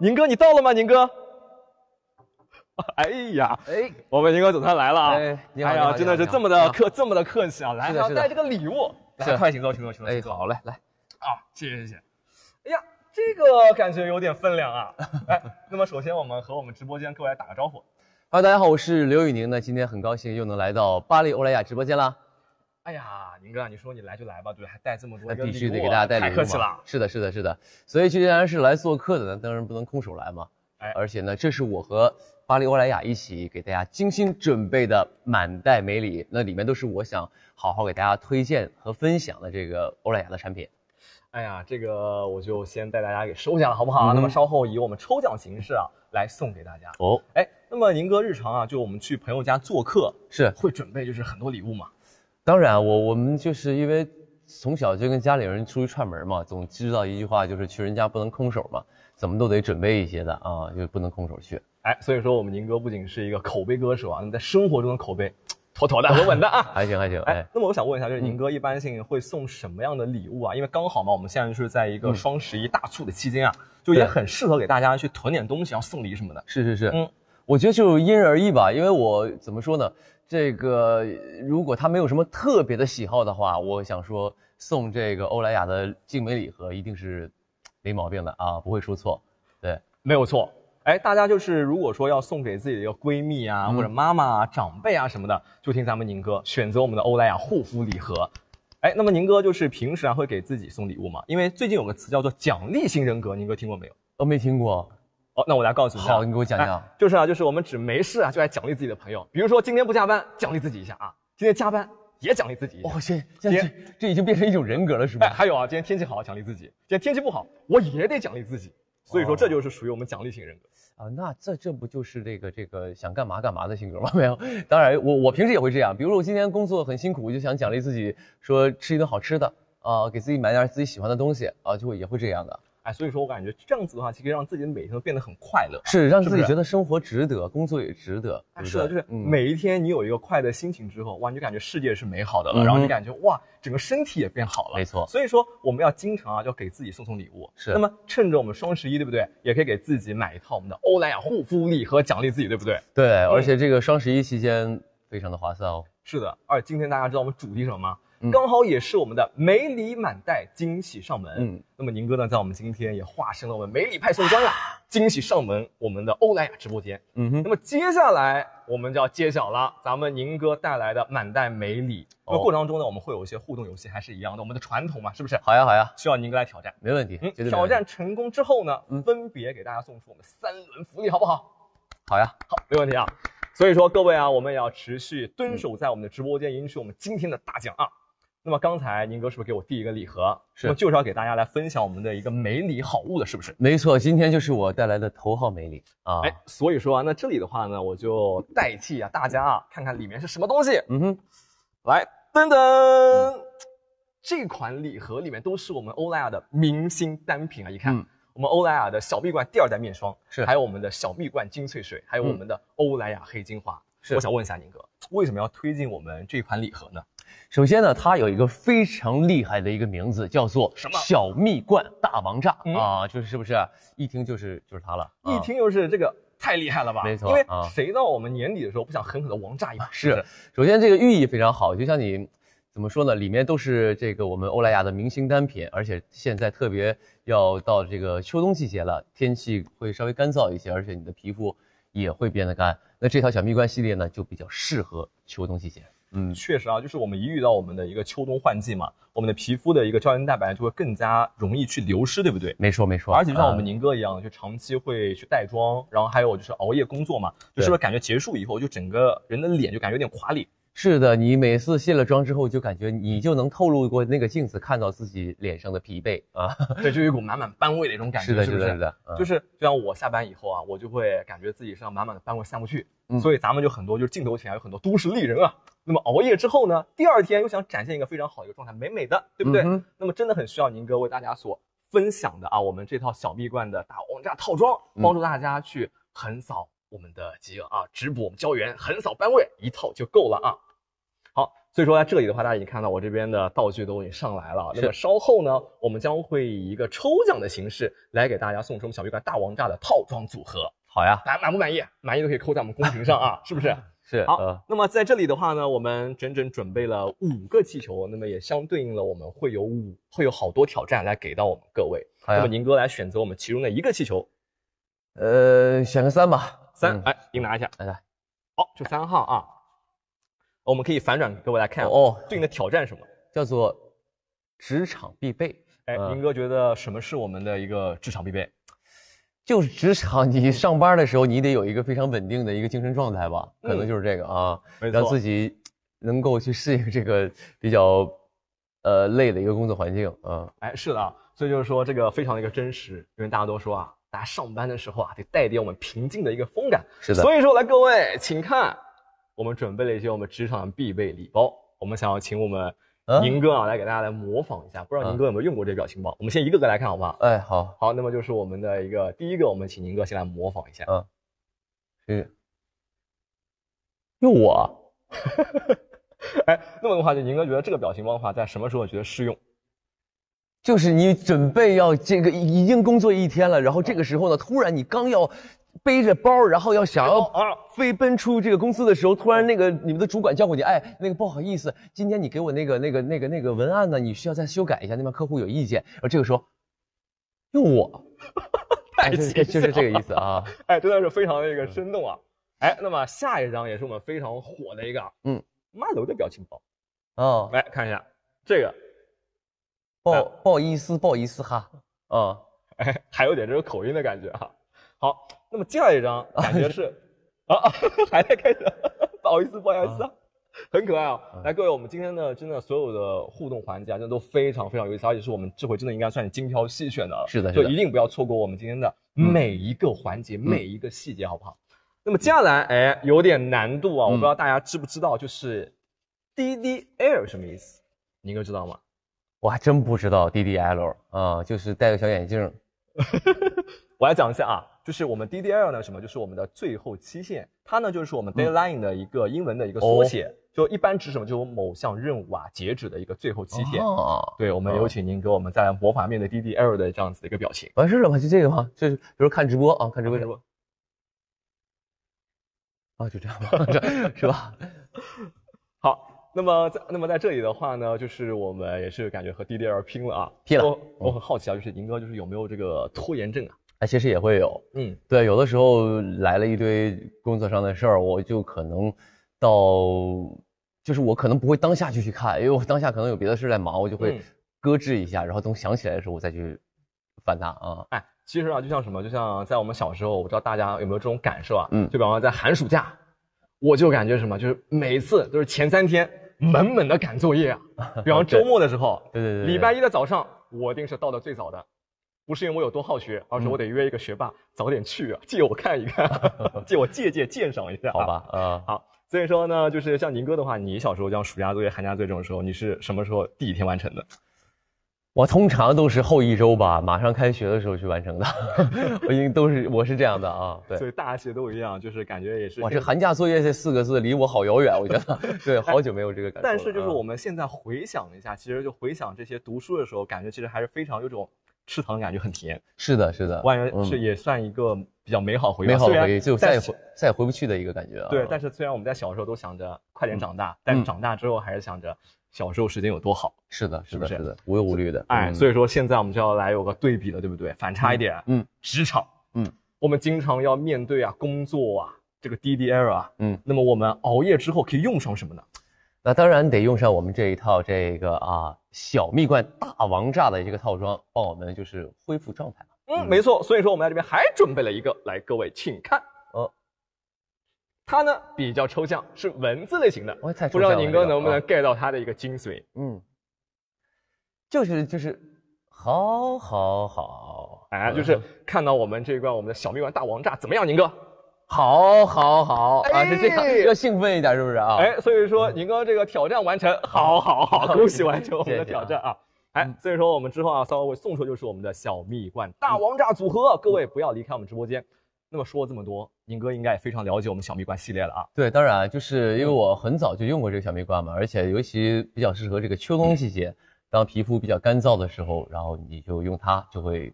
宁哥，你到了吗？宁哥，哎呀，哎，我们宁哥总算来了啊！你好，真的是这么的客，这么的客气啊！来，要带这个礼物，来，快请坐，坐，请坐，请哎，好嘞，来，啊，谢谢，谢谢。哎呀，这个感觉有点分量啊！哎，那么首先我们和我们直播间各位来打个招呼哈喽，大家好，我是刘宇宁，那今天很高兴又能来到巴黎欧莱雅直播间了。哎呀，宁哥，你说你来就来吧，对还带这么多，那必须得给大家带礼物，太客气了。是的，是的，是的。所以既然是来做客的，那当然不能空手来嘛。哎，而且呢，这是我和巴黎欧莱雅一起给大家精心准备的满袋美礼，那里面都是我想好好给大家推荐和分享的这个欧莱雅的产品。哎呀，这个我就先带大家给收下了，好不好？那么稍后以我们抽奖形式啊来送给大家。哦，哎，那么宁哥日常啊，就我们去朋友家做客，是会准备就是很多礼物吗？当然，我我们就是因为从小就跟家里人出去串门嘛，总知道一句话，就是去人家不能空手嘛，怎么都得准备一些的啊，就不能空手去。哎，所以说我们宁哥不仅是一个口碑歌手啊，你在生活中的口碑妥妥的，稳稳的啊，还行还行。哎，那么我想问一下，就是宁哥一般性会送什么样的礼物啊？因为刚好嘛，我们现在是在一个双十一大促的期间啊，就也很适合给大家去囤点东西，要送礼什么的。是是是，嗯，我觉得就因人而异吧，因为我怎么说呢？这个如果他没有什么特别的喜好的话，我想说送这个欧莱雅的精美礼盒一定是没毛病的啊，不会出错。对，没有错。哎，大家就是如果说要送给自己的一个闺蜜啊，或者妈妈、啊、长辈啊什么的，就听咱们宁哥选择我们的欧莱雅护肤礼盒。哎，那么宁哥就是平时啊会给自己送礼物吗？因为最近有个词叫做“奖励型人格”，宁哥听过没有？我没听过。那我来告诉你，好，你给我讲讲，就是啊，就是我们只没事啊就爱奖励自己的朋友，比如说今天不加班，奖励自己一下啊，今天加班也奖励自己，哇，天，这已经变成一种人格了，是吧？哎，还有啊，今天天气好，奖励自己；今天天气不好，我也得奖励自己。所以说，这就是属于我们奖励型人格啊。那这这不就是这个这个想干嘛干嘛的性格吗？没有，当然，我我平时也会这样，比如我今天工作很辛苦，我就想奖励自己，说吃一顿好吃的啊，给自己买点自己喜欢的东西啊，就会也会这样的。哎，所以说我感觉这样子的话，其实让自己的每天都变得很快乐，是让自己觉得生活值得，工作也值得。是的，就是每一天你有一个快乐心情之后，哇，你就感觉世界是美好的了，然后就感觉哇，整个身体也变好了。没错。所以说，我们要经常啊，要给自己送送礼物。是。那么趁着我们双十一，对不对？也可以给自己买一套我们的欧莱雅护肤礼盒，奖励自己，对不对？对。而且这个双十一期间非常的划算哦。是的。而今天大家知道我们主题什么吗？刚好也是我们的美礼满袋惊喜上门。嗯，那么宁哥呢，在我们今天也化身了我们美礼派送官了，惊喜上门我们的欧莱雅直播间。嗯哼，那么接下来我们就要揭晓了，咱们宁哥带来的满袋美礼。那过程当中呢，我们会有一些互动游戏，还是一样的我们的传统嘛，是不是？好呀好呀，需要宁哥来挑战，没问题。嗯，挑战成功之后呢，分别给大家送出我们三轮福利，好不好？好呀，好，没问题啊。所以说各位啊，我们也要持续蹲守在我们的直播间，赢取我们今天的大奖啊。那么刚才宁哥是不是给我递一个礼盒？是，我就是要给大家来分享我们的一个美礼好物的，是不是？没错，今天就是我带来的头号美礼啊！哎，所以说啊，那这里的话呢，我就代替啊大家啊，看看里面是什么东西。嗯哼，来，噔噔，这款礼盒里面都是我们欧莱雅的明星单品啊！你看，我们欧莱雅的小蜜罐第二代面霜，是，还有我们的小蜜罐精粹水，还有我们的欧莱雅黑精华。是，我想问一下宁哥，为什么要推荐我们这款礼盒呢？首先呢，它有一个非常厉害的一个名字，叫做什么？小蜜罐大王炸啊，就是是不是一听就是就是它了？一听就是这个太厉害了吧？没错，因为谁到我们年底的时候不想狠狠的王炸一把？是，首先这个寓意非常好，就像你，怎么说呢？里面都是这个我们欧莱雅的明星单品，而且现在特别要到这个秋冬季节了，天气会稍微干燥一些，而且你的皮肤也会变得干，那这套小蜜罐系列呢，就比较适合秋冬季节。嗯，确实啊，就是我们一遇到我们的一个秋冬换季嘛，我们的皮肤的一个胶原蛋白就会更加容易去流失，对不对？没错，没错。而且像我们宁哥一样，就长期会去带妆，然后还有就是熬夜工作嘛，就是不是感觉结束以后，就整个人的脸就感觉有点垮脸。是的，你每次卸了妆之后，就感觉你就能透露过那个镜子看到自己脸上的疲惫啊。对，就有一股满满班味的一种感觉，是不是？是的，就是，就像我下班以后啊，我就会感觉自己身上满满的班味散不去。所以咱们就很多，就是镜头前有很多都市丽人啊。那么熬夜之后呢？第二天又想展现一个非常好的一个状态，美美的，对不对？那么真的很需要宁哥为大家所分享的啊，我们这套小蜜罐的大王炸套装，帮助大家去横扫我们的饥饿啊，直补我们胶原，横扫班位，一套就够了啊！好，所以说在这里的话，大家已经看到我这边的道具都已经上来了。那么稍后呢，我们将会以一个抽奖的形式来给大家送出我们小蜜罐大王炸的套装组合。好呀，满满不满意？满意都可以扣在我们公屏上啊，是不是？是，好。那么在这里的话呢，我们整整准备了五个气球，那么也相对应了，我们会有五，会有好多挑战来给到我们各位。那么宁哥来选择我们其中的一个气球，呃，选个三吧，三，哎，您拿一下，来来，好，就三号啊。我们可以反转各位来看哦，对应的挑战什么？叫做职场必备。哎，宁哥觉得什么是我们的一个职场必备？就是职场，你上班的时候，你得有一个非常稳定的一个精神状态吧？可能就是这个啊，让自己能够去适应这个比较呃累的一个工作环境啊。哎，是的，所以就是说这个非常的一个真实，因为大家都说啊，大家上班的时候啊，得带点我们平静的一个风感。是的，所以说来各位，请看，我们准备了一些我们职场必备礼包，我们想要请我们。宁哥啊，来给大家来模仿一下，不知道宁哥有没有用过这个表情包？我们先一个个来看，好不好？哎，好好，那么就是我们的一个第一个，我们请宁哥先来模仿一下。嗯，嗯，用我。哎，那么的话，就宁哥觉得这个表情包的话，在什么时候觉得适用？就是你准备要这个已经工作一天了，然后这个时候呢，突然你刚要。背着包，然后要想要啊飞奔出这个公司的时候，突然那个你们的主管叫过你，哎，那个不好意思，今天你给我那个那个那个那个文案呢，你需要再修改一下，那边客户有意见。然后这个时候，用我，哎，就就是这个意思啊。哎，真的是非常那个生动啊。哎，那么下一张也是我们非常火的一个，嗯，骂楼的表情包。哦，来看一下这个，不好意思，不好意思哈。哦，哎，还有点这个口音的感觉哈。好。那么接下来一张感觉是，啊 还在开着，不好意思不好意思，啊、很可爱啊！来各位，我们今天的真的所有的互动环节啊，真的都非常非常有意思，而且是我们这回真的应该算精挑细选的。了。是的，就一定不要错过我们今天的每一个环节每一个细节，好不好？那么接下来哎有点难度啊，我不知道大家知不知道，就是 DDL 什么意思？你应该知道吗？我还真不知道 DDL 啊，就是戴个小眼镜。我来讲一下啊。就是我们 DDL 呢，什么？就是我们的最后期限，它呢就是我们 deadline 的一个英文的一个缩写，就一般指什么？就某项任务啊截止的一个最后期限。哦。对，我们有请您给我们在魔法面对 DDL 的这样子的一个表情。完事了吗？就这个吗？就是比如看直播啊，看直播直播。啊，就这样吧，是吧？好，那么在那么在这里的话呢，就是我们也是感觉和 DDL 拼了啊，拼了。我很好奇啊，就是宁哥就是有没有这个拖延症啊？哎，其实也会有，嗯，对，有的时候来了一堆工作上的事儿，我就可能到，就是我可能不会当下就去看，因为我当下可能有别的事儿在忙，我就会搁置一下，然后等想起来的时候我再去翻它啊。哎，其实啊，就像什么，就像在我们小时候，我不知道大家有没有这种感受啊，嗯，就比方说在寒暑假，我就感觉什么，就是每次都是前三天猛猛的赶作业啊，比方周末的时候，对对对，礼拜一的早上我一定是到的最早的。不是因为我有多好学，而是我得约一个学霸早点去啊，借我看一看，借我借鉴、鉴赏一下，好吧？啊，好。所以说呢，就是像宁哥的话，你小时候像暑假作业、寒假作业这种时候，你是什么时候、第几天完成的？我通常都是后一周吧，马上开学的时候去完成的。我应都是我是这样的啊，对，所以大家其实都一样，就是感觉也是。哇，这寒假作业这四个字离我好遥远，我觉得，对，好久没有这个感觉。但是就是我们现在回想一下，其实就回想这些读书的时候，感觉其实还是非常有种。吃糖的感觉很甜，是的，是的，我感觉是也算一个比较美好回忆，美好回忆，就再也回再也回不去的一个感觉啊。对，但是虽然我们在小时候都想着快点长大，但是长大之后还是想着小时候时间有多好，是的，是的，是的，无忧无虑的，哎，所以说现在我们就要来有个对比了，对不对？反差一点，嗯，职场，嗯，我们经常要面对啊工作啊这个 D D L 啊，嗯，那么我们熬夜之后可以用上什么呢？那当然得用上我们这一套这个啊小蜜罐大王炸的这个套装，帮我们就是恢复状态嗯，没错。所以说我们在这边还准备了一个，来各位请看。哦，它呢比较抽象，是文字类型的，不知道宁哥能不能 get 到它的一个精髓。嗯，就是就是，好好好，哎，就是看到我们这一关我们的小蜜罐大王炸怎么样，宁哥？好，好，好，啊，是这样，要兴奋一点，是不是啊？哎，所以说，宁哥这个挑战完成，好，好，好，恭喜完成我们的挑战啊！哎，所以说，我们之后啊，稍微会送出就是我们的小蜜罐大王炸组合，各位不要离开我们直播间。那么说这么多，宁哥应该也非常了解我们小蜜罐系列了啊。对，当然，就是因为我很早就用过这个小蜜罐嘛，而且尤其比较适合这个秋冬季节，当皮肤比较干燥的时候，然后你就用它就会。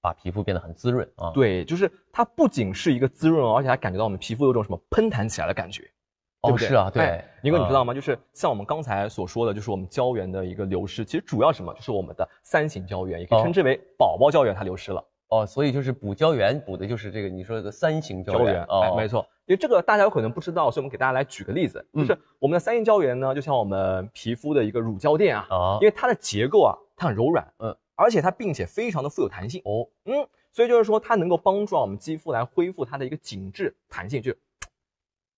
把皮肤变得很滋润啊！对，就是它不仅是一个滋润，而且还感觉到我们皮肤有种什么喷弹起来的感觉。哦，是啊，对。宁哥，你知道吗？就是像我们刚才所说的，就是我们胶原的一个流失，其实主要什么？就是我们的三型胶原，也可以称之为宝宝胶原，它流失了。哦，所以就是补胶原，补的就是这个你说的三型胶原。胶原哦，没错。因为这个大家有可能不知道，所以我们给大家来举个例子，就是我们的三型胶原呢，就像我们皮肤的一个乳胶垫啊，因为它的结构啊，它很柔软，嗯。而且它并且非常的富有弹性哦，嗯，所以就是说它能够帮助我们肌肤来恢复它的一个紧致弹性，就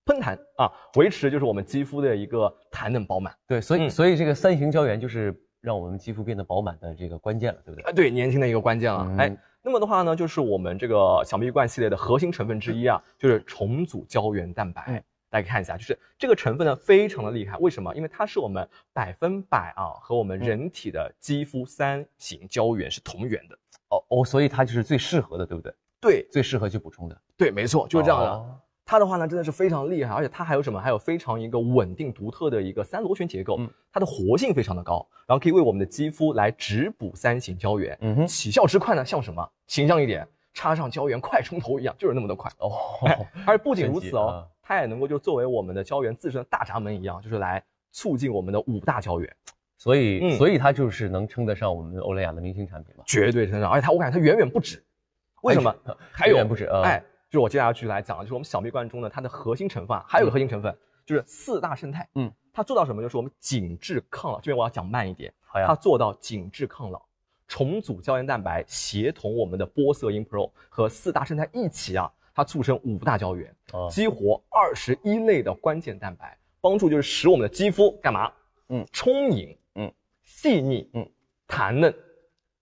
喷弹啊，维持就是我们肌肤的一个弹嫩饱满。对，所以所以这个三型胶原就是让我们肌肤变得饱满的这个关键了，对不对？啊，对，年轻的一个关键了。哎，那么的话呢，就是我们这个小蜜罐系列的核心成分之一啊，就是重组胶原蛋白。大家看一下，就是这个成分呢，非常的厉害。为什么？因为它是我们百分百啊，和我们人体的肌肤三型胶原是同源的哦哦，所以它就是最适合的，对不对？对，最适合去补充的。对，没错，就是这样的。它的话呢，真的是非常厉害，而且它还有什么？还有非常一个稳定独特的一个三螺旋结构，它的活性非常的高，然后可以为我们的肌肤来直补三型胶原。嗯哼，起效之快呢，像什么？形象一点，插上胶原快充头一样，就是那么的快哦。而且不仅如此哦。它也能够就作为我们的胶原自身的大闸门一样，就是来促进我们的五大胶原，所以所以它就是能称得上我们欧莱雅的明星产品吧？绝对称得上，而且它我感觉它远远不止。为什么？远远不止。哎，就是我接下来继来讲，就是我们小蜜罐中的它的核心成分，还有个核心成分就是四大胜肽。嗯，它做到什么？就是我们紧致抗老，这边我要讲慢一点。好呀。它做到紧致抗老，重组胶原蛋白，协同我们的玻色因 Pro 和四大胜肽一起啊。它促成五大胶原，激活二十一类的关键蛋白，帮助就是使我们的肌肤干嘛？嗯，充盈，嗯，细腻，嗯，弹嫩，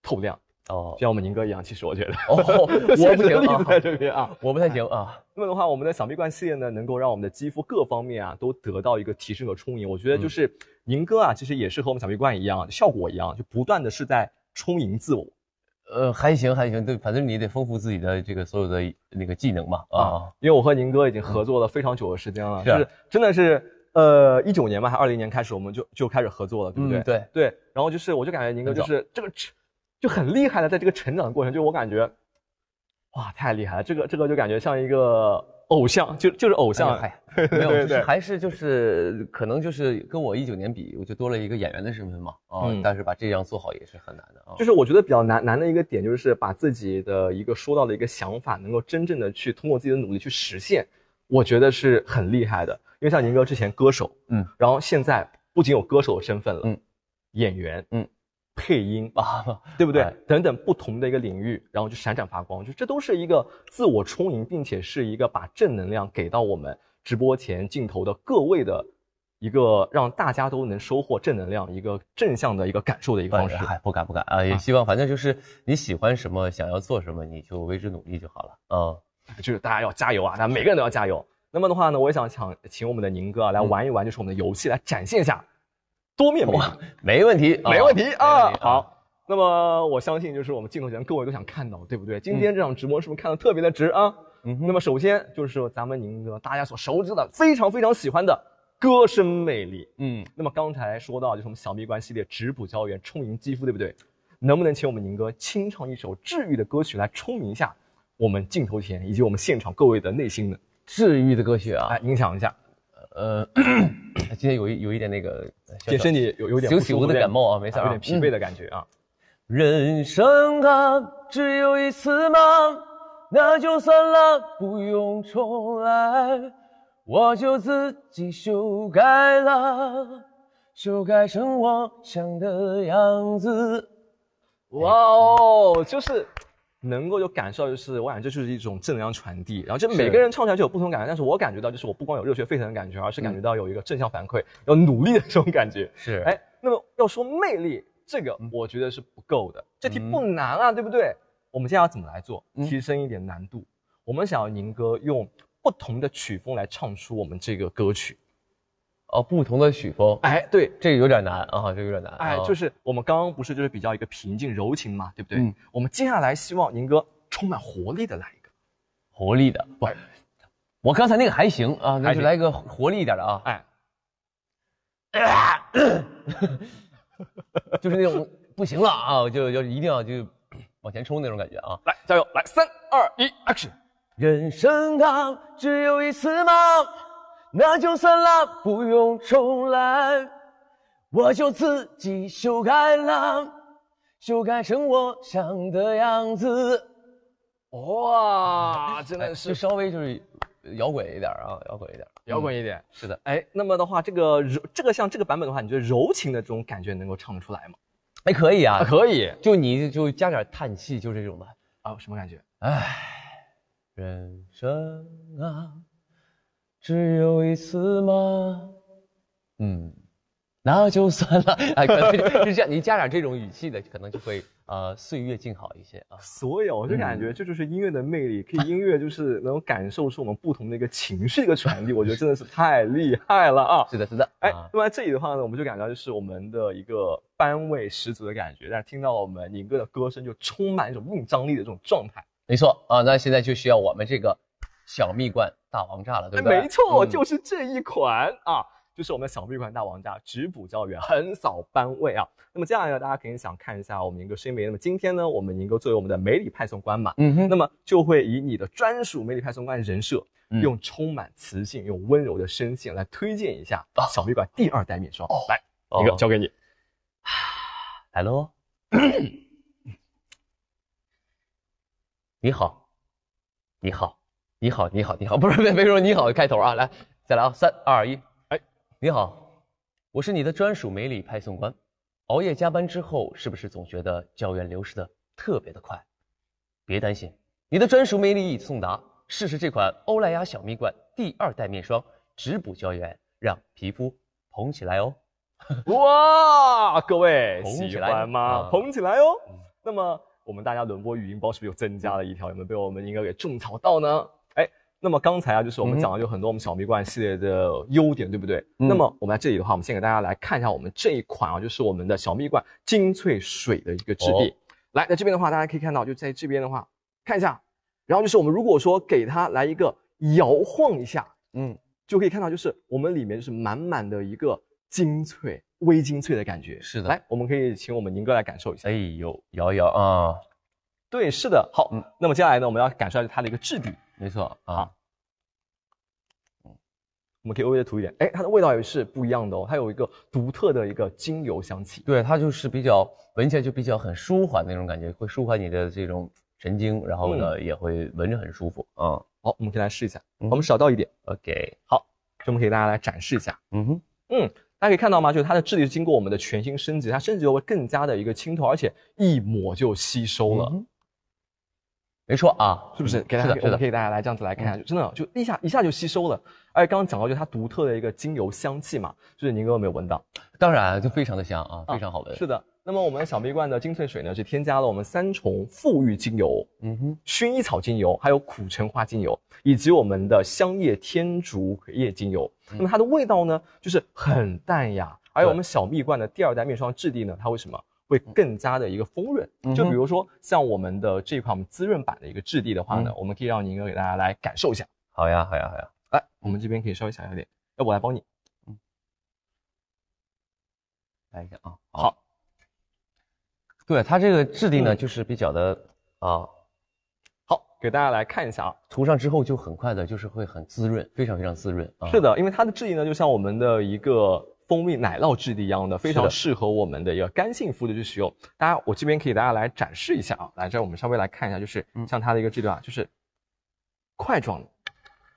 透亮。哦，像我们宁哥一样，其实我觉得，哦，我不行啊，我不太行啊。那么的话，我们的小蜜罐系列呢，能够让我们的肌肤各方面啊都得到一个提升和充盈。我觉得就是宁哥啊，其实也是和我们小蜜罐一样，效果一样，就不断的是在充盈自我。呃，还行还行，对，反正你得丰富自己的这个所有的那个技能嘛，啊，因为我和宁哥已经合作了非常久的时间了，是，真的是，呃，一九年嘛，还二零年开始我们就就开始合作了，对不对？对对，然后就是我就感觉宁哥就是这个成，就很厉害的，在这个成长的过程，就我感觉，哇，太厉害了，这个这个就感觉像一个。偶像就就是偶像，哎 没有，就是还是就是可能就是跟我一九年比，我就多了一个演员的身份嘛啊，但是把这样做好也是很难的啊。就是我觉得比较难难的一个点，就是把自己的一个说到的一个想法，能够真正的去通过自己的努力去实现，我觉得是很厉害的。因为像宁哥之前歌手，嗯，然后现在不仅有歌手的身份了，嗯，演员，嗯。配音啊，对不对？等等不同的一个领域，然后就闪闪发光，就这都是一个自我充盈，并且是一个把正能量给到我们直播前镜头的各位的，一个让大家都能收获正能量、一个正向的一个感受的一个方式。不敢不敢啊！也希望，反正就是你喜欢什么，想要做什么，你就为之努力就好了。嗯，就是大家要加油啊！那每个人都要加油。那么的话呢，我也想请请我们的宁哥来玩一玩，就是我们的游戏，来展现一下。多面膜，没问题，没问题啊！好，那么我相信就是我们镜头前各位都想看到，对不对？今天这场直播是不是看的特别的值啊？嗯，那么首先就是咱们宁哥大家所熟知的、非常非常喜欢的歌声魅力。嗯，那么刚才说到就是我们小蜜罐系列植补胶原，充盈肌肤，对不对？能不能请我们宁哥清唱一首治愈的歌曲来充盈一下我们镜头前以及我们现场各位的内心的治愈的歌曲啊？来，影响一下。呃，今天有一有一点那个，身体你有有点小小的感冒啊，没事，有点疲惫的感觉啊。人生啊，只有一次吗？那就算了，不用重来，我就自己修改了，修改成我想的样子。哇哦，就是。能够就感受到，就是我感觉就是一种正能量传递，然后就每个人唱出来就有不同感觉，但是我感觉到就是我不光有热血沸腾的感觉，而是感觉到有一个正向反馈，有努力的这种感觉。是，哎，那么要说魅力，这个我觉得是不够的。这题不难啊，对不对？我们接下来怎么来做，提升一点难度？我们想要宁哥用不同的曲风来唱出我们这个歌曲。哦，不同的曲风，哎，对，这个有点难啊，这个有点难。哎，就是我们刚刚不是就是比较一个平静柔情嘛，对不对？嗯。我们接下来希望宁哥充满活力的来一个，活力的。我，我刚才那个还行啊，那就来一个活力一点的啊。哎，就是那种不行了啊，就就一定要就往前冲那种感觉啊！来，加油！来，三二一，Action！人生啊，只有一次吗？那就算了，不用重来，我就自己修改了，修改成我想的样子。哇，真的是，就稍微就是摇滚一点啊，摇滚一点，摇滚一点。是的，哎，那么的话，这个柔，这个像这个版本的话，你觉得柔情的这种感觉能够唱出来吗？哎，可以啊，可以，就你就加点叹气，就这种的啊，什么感觉？唉，人生啊。只有一次吗？嗯，那就算了。哎，可能就这样，你加点这种语气的，可能就会呃，岁月静好一些啊。所以我就感觉这就是音乐的魅力，可以音乐就是能感受出我们不同的一个情绪一个传递，我觉得真的是 太厉害了啊！是的，是的。哎，那么这里的话呢，我们就感到就是我们的一个班味十足的感觉，但是听到我们宁哥的歌声，就充满一种硬张力的这种状态。没错啊，那现在就需要我们这个。小蜜罐大王炸了，对不对？没错，就是这一款啊，就是我们的小蜜罐大王炸，直补胶原，横扫班位啊。那么接下来呢，大家肯定想看一下我们宁哥声音美。那么今天呢，我们宁哥作为我们的美里派送官嘛，嗯哼，那么就会以你的专属美里派送官人设，用充满磁性、用温柔的声线来推荐一下小蜜罐第二代面霜。来，宁哥交给你。来喽，你好，你好。你好，你好，你好，不是没说你好开头啊，来再来啊，三二一，哎，你好，我是你的专属美礼派送官。熬夜加班之后，是不是总觉得胶原流失的特别的快？别担心，你的专属美礼已送达，试试这款欧莱雅小蜜罐第二代面霜，直补胶原，让皮肤蓬起来哦。哇，各位，喜起来吗？蓬起来哦。那么我们大家轮播语音包是不是又增加了一条？有没有被我们应该给种草到呢？那么刚才啊，就是我们讲的，有很多我们小蜜罐系列的优点，对不对？那么我们在这里的话，我们先给大家来看一下我们这一款啊，就是我们的小蜜罐精粹水的一个质地。来，那这边的话，大家可以看到，就在这边的话，看一下。然后就是我们如果说给它来一个摇晃一下，嗯，就可以看到就是我们里面是满满的一个精粹、微精粹的感觉。是的。来，我们可以请我们宁哥来感受一下。哎呦，摇一摇啊，对，是的。好，那么接下来呢，我们要感受下它的一个质地。没错，啊。我们可以微微的涂一点，哎，它的味道也是不一样的哦，它有一个独特的一个精油香气，对，它就是比较闻起来就比较很舒缓那种感觉，会舒缓你的这种神经，然后呢也会闻着很舒服，嗯，好，我们可以来试一下，我们少倒一点，OK，好，这我们可以大家来展示一下，嗯哼，嗯，大家可以看到吗？就是它的质地是经过我们的全新升级，它升级会更加的一个清透，而且一抹就吸收了。没错啊，是不是？给大家，给可以大家来这样子来看一下，就真的就一下一下就吸收了。而且刚刚讲到，就它独特的一个精油香气嘛，就是您有没有闻到？当然就非常的香啊，非常好闻。是的，那么我们小蜜罐的精粹水呢，是添加了我们三重馥郁精油，嗯哼，薰衣草精油，还有苦橙花精油，以及我们的香叶天竺叶精油。那么它的味道呢，就是很淡雅。而我们小蜜罐的第二代面霜质地呢，它为什么？会更加的一个丰润，就比如说像我们的这款我们滋润版的一个质地的话呢，我们可以让哥给大家来感受一下。好呀，好呀，好呀。来，我们这边可以稍微想一点，那我来帮你。嗯，来一下啊。好。对，它这个质地呢，就是比较的啊。好，给大家来看一下啊。涂上之后就很快的，就是会很滋润，非常非常滋润啊。是的，因为它的质地呢，就像我们的一个。蜂蜜奶酪质地一样的，非常适合我们的一个干性肤的去使用。大家，我这边可以大家来展示一下啊，来这儿我们稍微来看一下，就是像它的一个质地啊，就是块状的，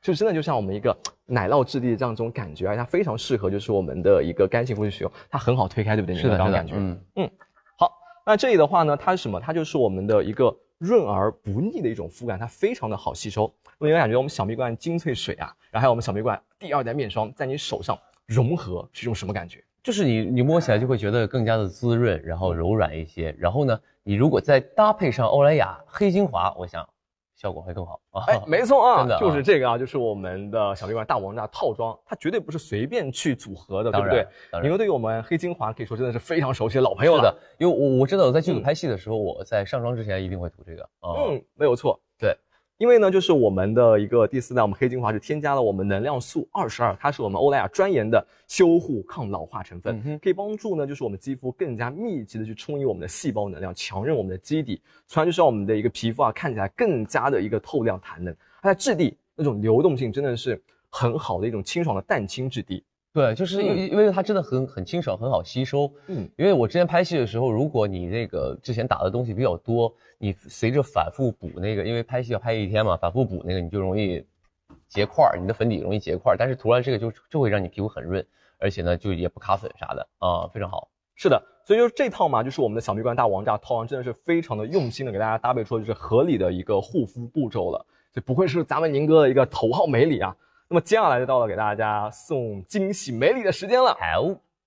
就真的就像我们一个奶酪质地的这样一种感觉啊，它非常适合就是我们的一个干性肤去使用，它很好推开，对不对？是的，这种感觉，嗯，好，那这里的话呢，它是什么？它就是我们的一个润而不腻的一种肤感，它非常的好吸收。我有感觉我们小蜜罐精粹水啊，然后还有我们小蜜罐第二代面霜在你手上？融合是一种什么感觉？就是你你摸起来就会觉得更加的滋润，然后柔软一些。然后呢，你如果再搭配上欧莱雅黑精华，我想效果会更好啊！哎，没错 啊，就是这个啊，就是我们的小黑罐大王炸套装，它绝对不是随便去组合的，对不对？你们对于我们黑精华可以说真的是非常熟悉，老朋友的。因为我我知道我在剧组拍戏的时候，我在上妆之前一定会涂这个啊，嗯，没有错。因为呢，就是我们的一个第四代我们黑精华是添加了我们能量素二十二，它是我们欧莱雅专研的修护抗老化成分，可以帮助呢，就是我们肌肤更加密集的去充盈我们的细胞能量，强韧我们的基底，从而就是让我们的一个皮肤啊看起来更加的一个透亮弹嫩。它的质地那种流动性真的是很好的一种清爽的蛋清质地。对，就是因因为它真的很很清爽，很好吸收。嗯，因为我之前拍戏的时候，如果你那个之前打的东西比较多。你随着反复补那个，因为拍戏要拍一天嘛，反复补那个你就容易结块，你的粉底容易结块。但是涂完这个就就会让你皮肤很润，而且呢就也不卡粉啥的啊，非常好。是的，所以就是这套嘛，就是我们的小蜜罐大王炸套装，真的是非常的用心的给大家搭配出就是合理的一个护肤步骤了，就不愧是咱们宁哥的一个头号美礼啊。那么接下来就到了给大家送惊喜美礼的时间了，来，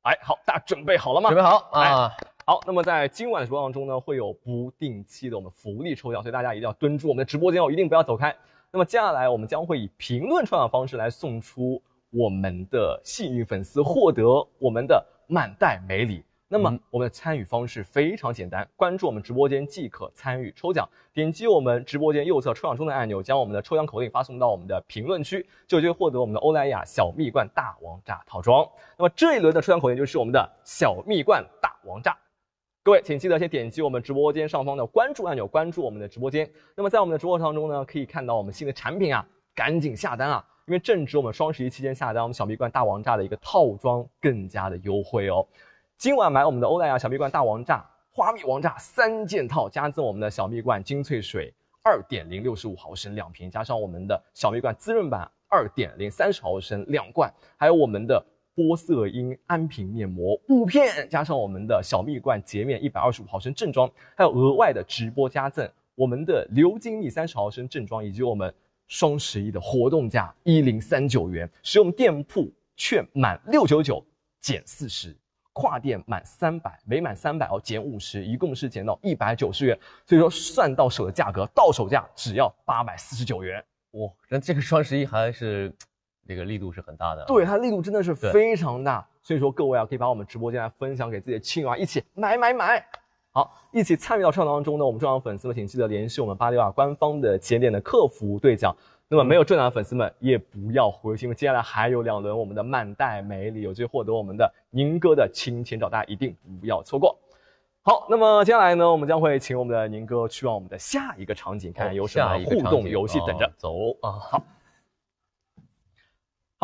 哎，好，大家准备好了吗？准备好啊。好，那么在今晚的直播当中呢，会有不定期的我们福利抽奖，所以大家一定要蹲住我们的直播间哦，一定不要走开。那么接下来我们将会以评论抽奖方式来送出我们的幸运粉丝，获得我们的满袋美礼。那么我们的参与方式非常简单，关注我们直播间即可参与抽奖，点击我们直播间右侧抽奖中的按钮，将我们的抽奖口令发送到我们的评论区，就会获得我们的欧莱雅小蜜罐大王炸套装。那么这一轮的抽奖口令就是我们的小蜜罐大王炸。各位，请记得先点击我们直播间上方的关注按钮，关注我们的直播间。那么在我们的直播当中呢，可以看到我们新的产品啊，赶紧下单啊！因为正值我们双十一期间下单，我们小蜜罐大王炸的一个套装更加的优惠哦。今晚买我们的欧莱雅小蜜罐大王炸花蜜王炸三件套，加赠我们的小蜜罐精粹水二点零六十五毫升两瓶，加上我们的小蜜罐滋润版二点零三十毫升两罐，还有我们的。玻色因安瓶面膜五片，加上我们的小蜜罐洁面一百二十五毫升正装，还有额外的直播加赠我们的鎏金蜜三十毫升正装，以及我们双十一的活动价一零三九元，使用店铺券满六九九减四十，跨店满三百每满三百哦减五十，一共是减到一百九十元，所以说算到手的价格，到手价只要八百四十九元，哇，那这个双十一还是。这个力度是很大的，对它力度真的是非常大，所以说各位啊，可以把我们直播间来分享给自己的亲友啊，一起买买买，好，一起参与到抽奖当中呢。我们中奖粉丝们，请记得联系我们芭六雅官方的节点的客服兑奖。那么没有中奖的粉丝们也不要灰心，因为接下来还有两轮我们的满袋美礼有机会获得我们的宁哥的亲签照，大家一定不要错过。好，那么接下来呢，我们将会请我们的宁哥去往我们的下一个场景，看看有什么互动游戏等着走啊。好。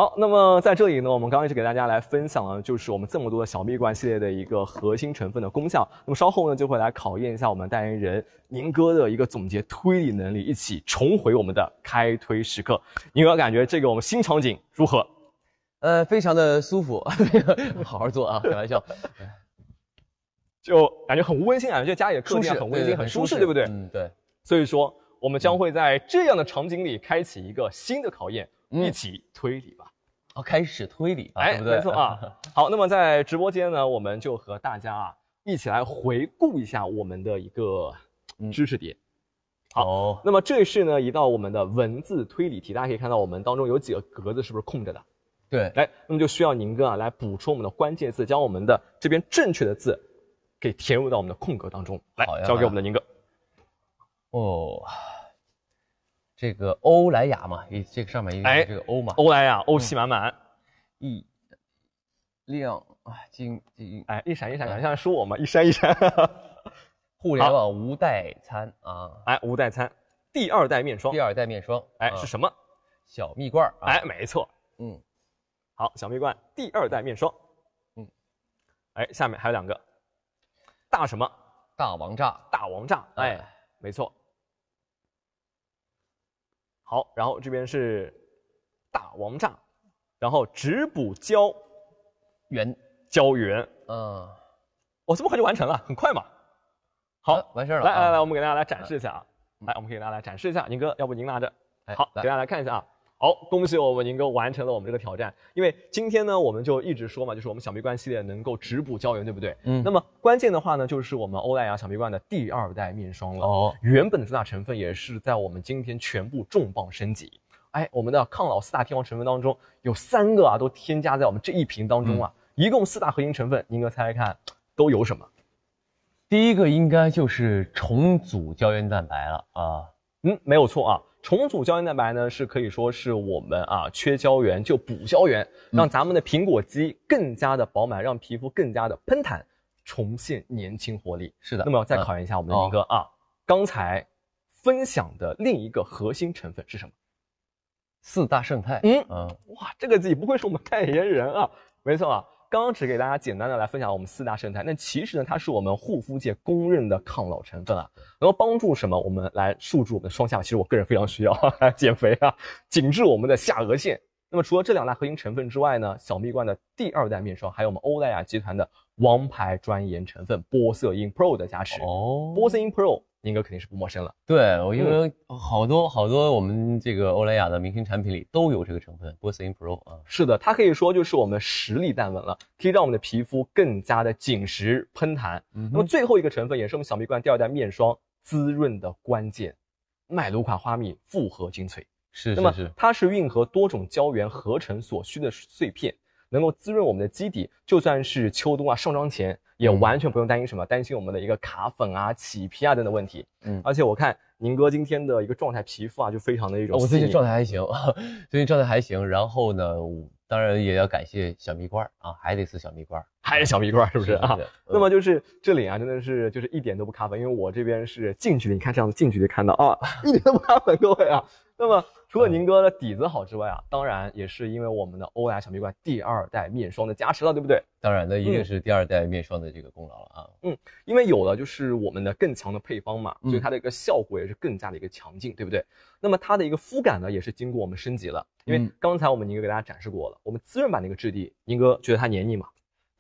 好，那么在这里呢，我们刚开始给大家来分享了，就是我们这么多的小蜜罐系列的一个核心成分的功效。那么稍后呢，就会来考验一下我们代言人宁哥的一个总结推理能力，一起重回我们的开推时刻。宁哥感觉这个我们新场景如何？呃，非常的舒服，好好做啊，开玩笑，就感觉很温馨啊，这家里的客厅很温馨，很舒适，对不对？嗯，对。所以说，我们将会在这样的场景里开启一个新的考验，一起推理吧。好，开始推理，哎，没错啊。好，那么在直播间呢，我们就和大家啊一起来回顾一下我们的一个知识点。好，那么这是呢一道我们的文字推理题，大家可以看到我们当中有几个格子是不是空着的？对，来，那么就需要宁哥啊来补充我们的关键字，将我们的这边正确的字给填入到我们的空格当中。来，交给我们的宁哥。哦。这个欧莱雅嘛，一这个上面一这个欧嘛，欧莱雅欧气满满，一亮啊晶晶，哎一闪一闪，你刚才说我嘛，一闪一闪，互联网无代餐啊，哎无代餐，第二代面霜，第二代面霜，哎是什么？小蜜罐，哎没错，嗯，好小蜜罐第二代面霜，嗯，哎下面还有两个，大什么？大王炸，大王炸，哎没错。好，然后这边是大王炸，然后植补胶原胶原，嗯，我这么快就完成了，很快嘛。好，完事了，来来来，我们给大家来展示一下啊，来，我们可以给大家来展示一下，宁哥，要不您拿着，好，给大家来看一下啊。好，恭喜我们宁哥完成了我们这个挑战。因为今天呢，我们就一直说嘛，就是我们小蜜罐系列能够直补胶原，对不对？嗯。那么关键的话呢，就是我们欧莱雅小蜜罐的第二代面霜了。哦。原本的主大成分也是在我们今天全部重磅升级。哎，我们的抗老四大天王成分当中有三个啊，都添加在我们这一瓶当中啊。一共四大核心成分，宁哥猜猜看都有什么？第一个应该就是重组胶原蛋白了啊。嗯，没有错啊。重组胶原蛋白呢，是可以说是我们啊缺胶原就补胶原，让咱们的苹果肌更加的饱满，让皮肤更加的喷弹，重现年轻活力。是的，那么再考验一下我们的明哥啊，刚才分享的另一个核心成分是什么？四大胜肽。嗯嗯，哇，这个己不愧是我们代言人啊，没错啊。刚刚只给大家简单的来分享我们四大胜肽，那其实呢，它是我们护肤界公认的抗老成分啊，能够帮助什么？我们来束住我们的双下巴，其实我个人非常需要哈，减肥啊，紧致我们的下颚线。那么除了这两大核心成分之外呢，小蜜罐的第二代面霜，还有我们欧莱雅集团的王牌专研成分玻色因 Pro 的加持哦，玻色因 Pro。应该肯定是不陌生了，对，我因为好多好多我们这个欧莱雅的明星产品里都有这个成分玻色因 Pro 啊，是的，它可以说就是我们实力淡纹了，可以让我们的皮肤更加的紧实、喷弹。嗯，那么最后一个成分也是我们小蜜罐第二代面霜滋润的关键，麦卢卡花蜜复合精粹，是，那么是它是蕴含多种胶原合成所需的碎片，能够滋润我们的基底，就算是秋冬啊，上妆前。也完全不用担心什么，担心我们的一个卡粉啊、起皮啊等等问题。嗯，而且我看宁哥今天的一个状态，皮肤啊就非常的一种。我最近状态还行，最近状态还行。然后呢，当然也要感谢小蜜罐啊，还得是小蜜罐，还是小蜜罐是不是啊？那么就是这里啊，真的是就是一点都不卡粉，因为我这边是近距离，你看这样子近距离看到啊，一点都不卡粉，各位啊。那么。除了宁哥的底子好之外啊，当然也是因为我们的欧莱雅小蜜罐第二代面霜的加持了，对不对？当然，那一定是第二代面霜的这个功劳了啊。嗯，因为有了就是我们的更强的配方嘛，所以它的一个效果也是更加的一个强劲，对不对？那么它的一个肤感呢，也是经过我们升级了，因为刚才我们宁哥给大家展示过了，我们滋润版的一个质地，宁哥觉得它黏腻吗？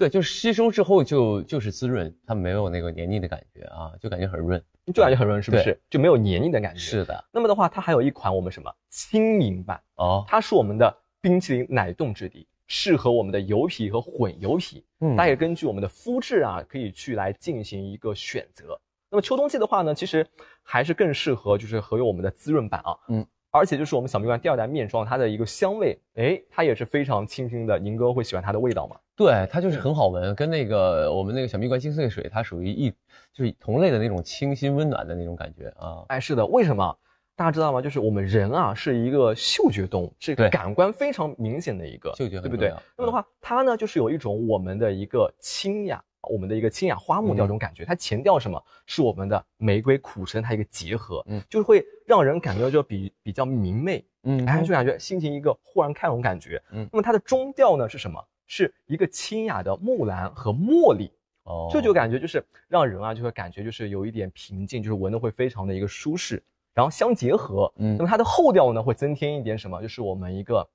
对，就是吸收之后就就是滋润，它没有那个黏腻的感觉啊，就感觉很润，就感觉很润，是不是？就没有黏腻的感觉。是的。那么的话，它还有一款我们什么轻盈版哦，它是我们的冰淇淋奶冻质地，适合我们的油皮和混油皮。嗯。大家也根据我们的肤质啊，可以去来进行一个选择。那么秋冬季的话呢，其实还是更适合就是合用我们的滋润版啊。嗯。而且就是我们小蜜罐第二代面霜，它的一个香味，哎，它也是非常清新的。宁哥会喜欢它的味道吗？对，它就是很好闻，跟那个我们那个小蜜罐精粹水，它属于一就是同类的那种清新温暖的那种感觉啊。哎，是的，为什么大家知道吗？就是我们人啊是一个嗅觉动物，是感官非常明显的一个嗅觉，对不对？那么的话，它呢就是有一种我们的一个清雅。我们的一个清雅花木调那种感觉，它前调什么是我们的玫瑰、苦橙，它一个结合，嗯，就是会让人感觉就比比较明媚，嗯，哎，就感觉心情一个豁然开朗感觉，嗯。那么它的中调呢是什么？是一个清雅的木兰和茉莉，哦，这就感觉就是让人啊就会感觉就是有一点平静，就是闻的会非常的一个舒适，然后相结合，嗯。那么它的后调呢会增添一点什么？就是我们一个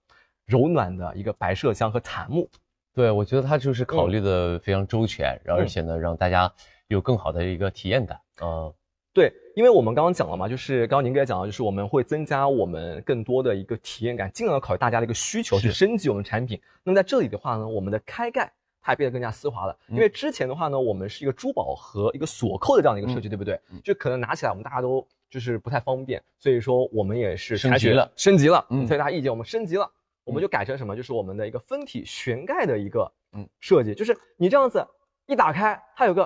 柔软的一个白麝香和檀木。对，我觉得他就是考虑的非常周全，然后而且呢，让大家有更好的一个体验感嗯，对，因为我们刚刚讲了嘛，就是刚刚您给讲到，就是我们会增加我们更多的一个体验感，尽量考虑大家的一个需求去升级我们产品。那么在这里的话呢，我们的开盖它也变得更加丝滑了，因为之前的话呢，我们是一个珠宝盒一个锁扣的这样的一个设计，对不对？就可能拿起来我们大家都就是不太方便，所以说我们也是升级了，升级了，嗯，最大意见我们升级了。我们就改成什么？就是我们的一个分体旋盖的一个嗯设计，就是你这样子一打开，它有个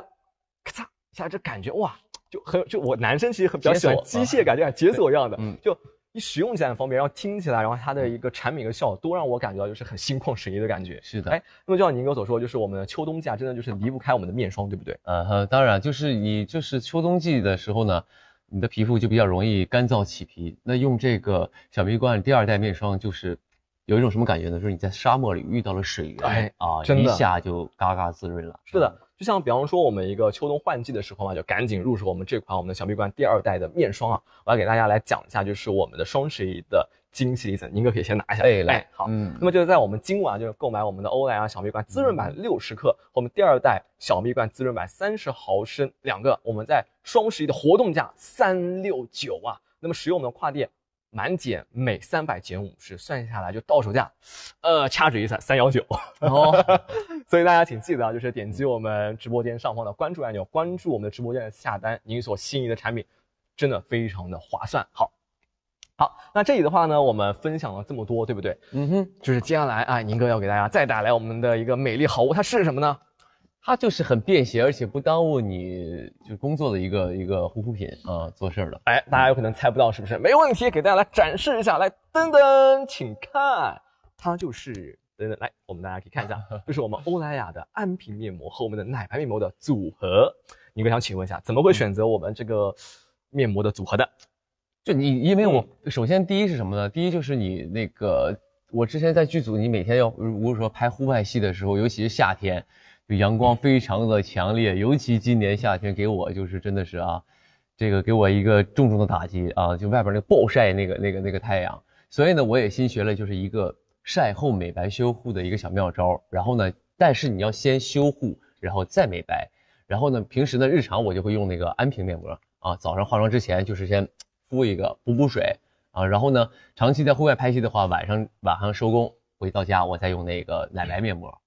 咔嚓一下，这感觉哇，就很就我男生其实很比较喜欢机械感，就像解锁一样的，嗯，就一使用起来很方便，然后听起来，然后它的一个产品和效果，都让我感觉到就是很心旷神怡的感觉。是的，哎，那么就像宁哥所说，就是我们秋冬季啊，真的就是离不开我们的面霜，对不对？嗯，当然，就是你就是秋冬季的时候呢，你的皮肤就比较容易干燥起皮，那用这个小蜜罐第二代面霜就是。有一种什么感觉呢？就是你在沙漠里遇到了水源啊，一下就嘎嘎滋润了。是的，就像比方说我们一个秋冬换季的时候嘛，就赶紧入手我们这款我们的小蜜罐第二代的面霜啊。我要给大家来讲一下，就是我们的双十一的惊喜礼赠，宁哥可以先拿一下。哎，来，好，嗯。那么就是在我们今晚就是购买我们的欧莱雅小蜜罐滋润版六十克和我们第二代小蜜罐滋润版三十毫升两个，我们在双十一的活动价三六九啊。那么使用我们的跨店。满减每三百减五十，算下来就到手价，呃，掐指一算三幺九哦。所以大家请记得啊，就是点击我们直播间上方的关注按钮，关注我们的直播间下单您所心仪的产品，真的非常的划算。好，好，那这里的话呢，我们分享了这么多，对不对？嗯哼，就是接下来啊，宁哥要给大家再带来我们的一个美丽好物，它是什么呢？它就是很便携，而且不耽误你就工作的一个一个护肤品啊，做事儿的。哎，大家有可能猜不到是不是？没问题，给大家来展示一下。来，噔噔，请看，它就是噔噔。来，我们大家可以看一下，这是我们欧莱雅的安瓶面膜和我们的奶白面膜的组合。你们想请问一下，怎么会选择我们这个面膜的组合的？就你，因为我首先第一是什么呢？第一就是你那个，我之前在剧组，你每天要如果说拍户外戏的时候，尤其是夏天。就阳光非常的强烈，尤其今年夏天给我就是真的是啊，这个给我一个重重的打击啊！就外边那个暴晒那个那个那个太阳，所以呢我也新学了就是一个晒后美白修护的一个小妙招，然后呢，但是你要先修护，然后再美白，然后呢，平时呢日常我就会用那个安瓶面膜啊，早上化妆之前就是先敷一个补补水啊，然后呢，长期在户外拍戏的话，晚上晚上收工回到家我再用那个奶白面膜。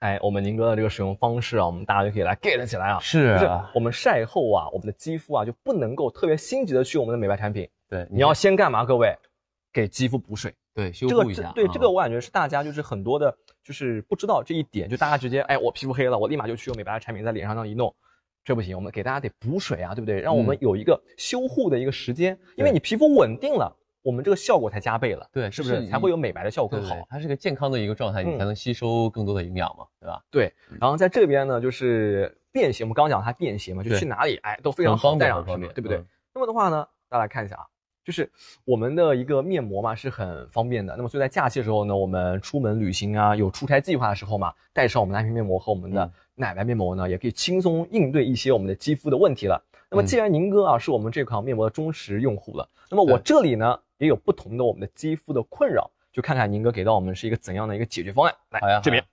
哎，我们宁哥的这个使用方式啊，我们大家就可以来 get 起来啊。是，就是我们晒后啊，我们的肌肤啊就不能够特别心急的去我们的美白产品。对，你要先干嘛？各位，给肌肤补水。对，修这个下。对这个我感觉是大家就是很多的，就是不知道这一点，就大家直接哎，我皮肤黑了，我立马就去用美白的产品在脸上那一弄，这不行。我们给大家得补水啊，对不对？让我们有一个修护的一个时间，因为你皮肤稳定了。我们这个效果才加倍了，对，是不是才会有美白的效果更好？它是个健康的一个状态，你才能吸收更多的营养嘛，对吧？对。然后在这边呢，就是便携。我们刚讲它便携嘛，就去哪里哎都非常方便，方便，对不对？那么的话呢，大家看一下啊，就是我们的一个面膜嘛是很方便的。那么所以在假期的时候呢，我们出门旅行啊，有出差计划的时候嘛，带上我们的安瓶面膜和我们的奶白面膜呢，也可以轻松应对一些我们的肌肤的问题了。那么既然宁哥啊是我们这款面膜的忠实用户了，那么我这里呢。也有不同的我们的肌肤的困扰，就看看宁哥给到我们是一个怎样的一个解决方案。来这边，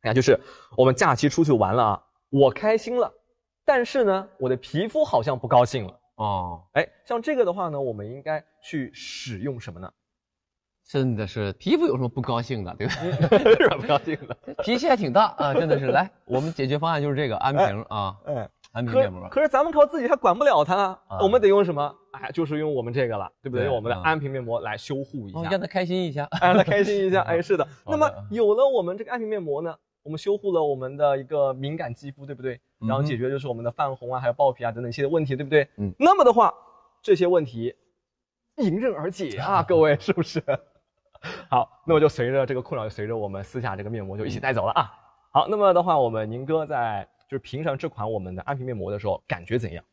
看，就是我们假期出去玩了，啊，我开心了，但是呢，我的皮肤好像不高兴了。哦，哎，像这个的话呢，我们应该去使用什么呢？真的是皮肤有什么不高兴的，对吧？是不高兴的，脾气还挺大啊，真的是。来，我们解决方案就是这个安瓶啊，哎。安瓶面膜，可是咱们靠自己还管不了它，我们得用什么？哎，就是用我们这个了，对不对？用我们的安瓶面膜来修护一下，让它开心一下，让它开心一下。哎，是的。那么有了我们这个安瓶面膜呢，我们修护了我们的一个敏感肌肤，对不对？然后解决就是我们的泛红啊，还有爆皮啊等等一些问题，对不对？嗯。那么的话，这些问题迎刃而解啊，各位是不是？好，那么就随着这个困扰，随着我们撕下这个面膜就一起带走了啊。好，那么的话，我们宁哥在。就是平常这款我们的安瓶面膜的时候，感觉怎样？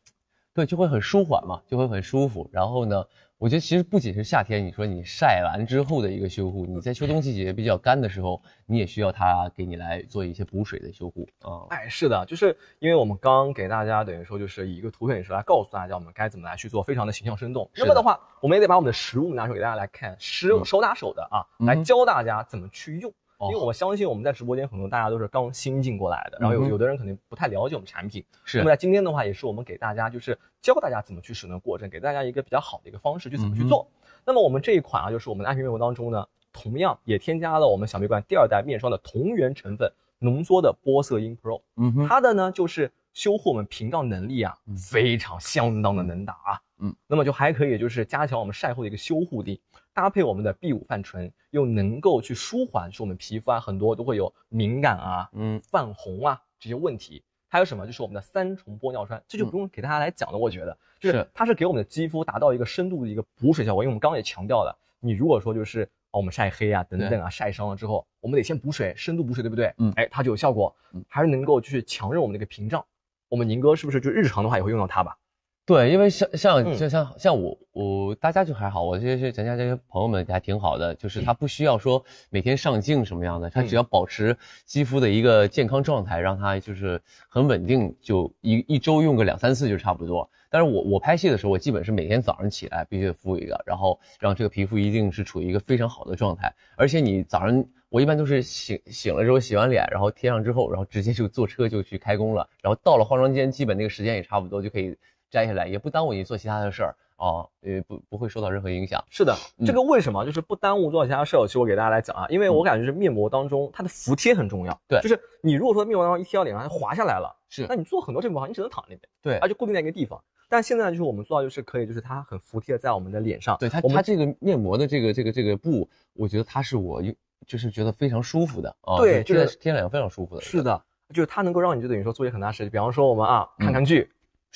对，就会很舒缓嘛，就会很舒服。然后呢，我觉得其实不仅是夏天，你说你晒完之后的一个修护，你在秋冬季节比较干的时候，你也需要它给你来做一些补水的修护。嗯，哎，是的，就是因为我们刚给大家等于说就是以一个图片形式来告诉大家我们该怎么来去做，非常的形象生动。那么的话，我们也得把我们的实物拿出来给大家来看，实物手拿手的啊，来教大家怎么去用。因为我相信我们在直播间很多大家都是刚新进过来的，然后有有的人肯定不太了解我们产品，那么在今天的话也是我们给大家就是教大家怎么去使用过程，给大家一个比较好的一个方式去怎么去做。那么我们这一款啊，就是我们的安瓶面膜当中呢，同样也添加了我们小蜜罐第二代面霜的同源成分浓缩的玻色因 Pro，嗯，它的呢就是修护我们屏障能力啊非常相当的能打啊，嗯，那么就还可以就是加强我们晒后的一个修护力。搭配我们的 B 五泛醇，又能够去舒缓，是我们皮肤啊很多都会有敏感啊、嗯泛红啊这些问题。还有什么？就是我们的三重玻尿酸，这就不用给大家来讲了。我觉得，就是它是给我们的肌肤达到一个深度的一个补水效果。因为我们刚刚也强调了，你如果说就是啊我们晒黑啊等等啊晒伤了之后，我们得先补水，深度补水，对不对？嗯，哎，它就有效果，还是能够去强韧我们的一个屏障。我们宁哥是不是就日常的话也会用到它吧？对，因为像像像像像我我大家就还好，我这些些咱家这些朋友们还挺好的，就是他不需要说每天上镜什么样的，他只要保持肌肤的一个健康状态，让它就是很稳定，就一一周用个两三次就差不多。但是我我拍戏的时候，我基本是每天早上起来必须得敷一个，然后让这个皮肤一定是处于一个非常好的状态。而且你早上我一般都是醒醒了之后洗完脸，然后贴上之后，然后直接就坐车就去开工了，然后到了化妆间，基本那个时间也差不多就可以。摘下来也不耽误你做其他的事儿哦，也不不会受到任何影响。是的，这个为什么就是不耽误做其他事儿？其实我给大家来讲啊，因为我感觉是面膜当中它的服帖很重要。对，就是你如果说面膜当中一贴到脸上它滑下来了，是，那你做很多这膜，你只能躺那边，对，而且固定在一个地方。但现在就是我们做到就是可以，就是它很服帖在我们的脸上。对它它这个面膜的这个这个这个布，我觉得它是我就是觉得非常舒服的啊。对，贴贴脸上非常舒服的。是的，就是它能够让你就等于说做些很踏事，比方说我们啊看看剧。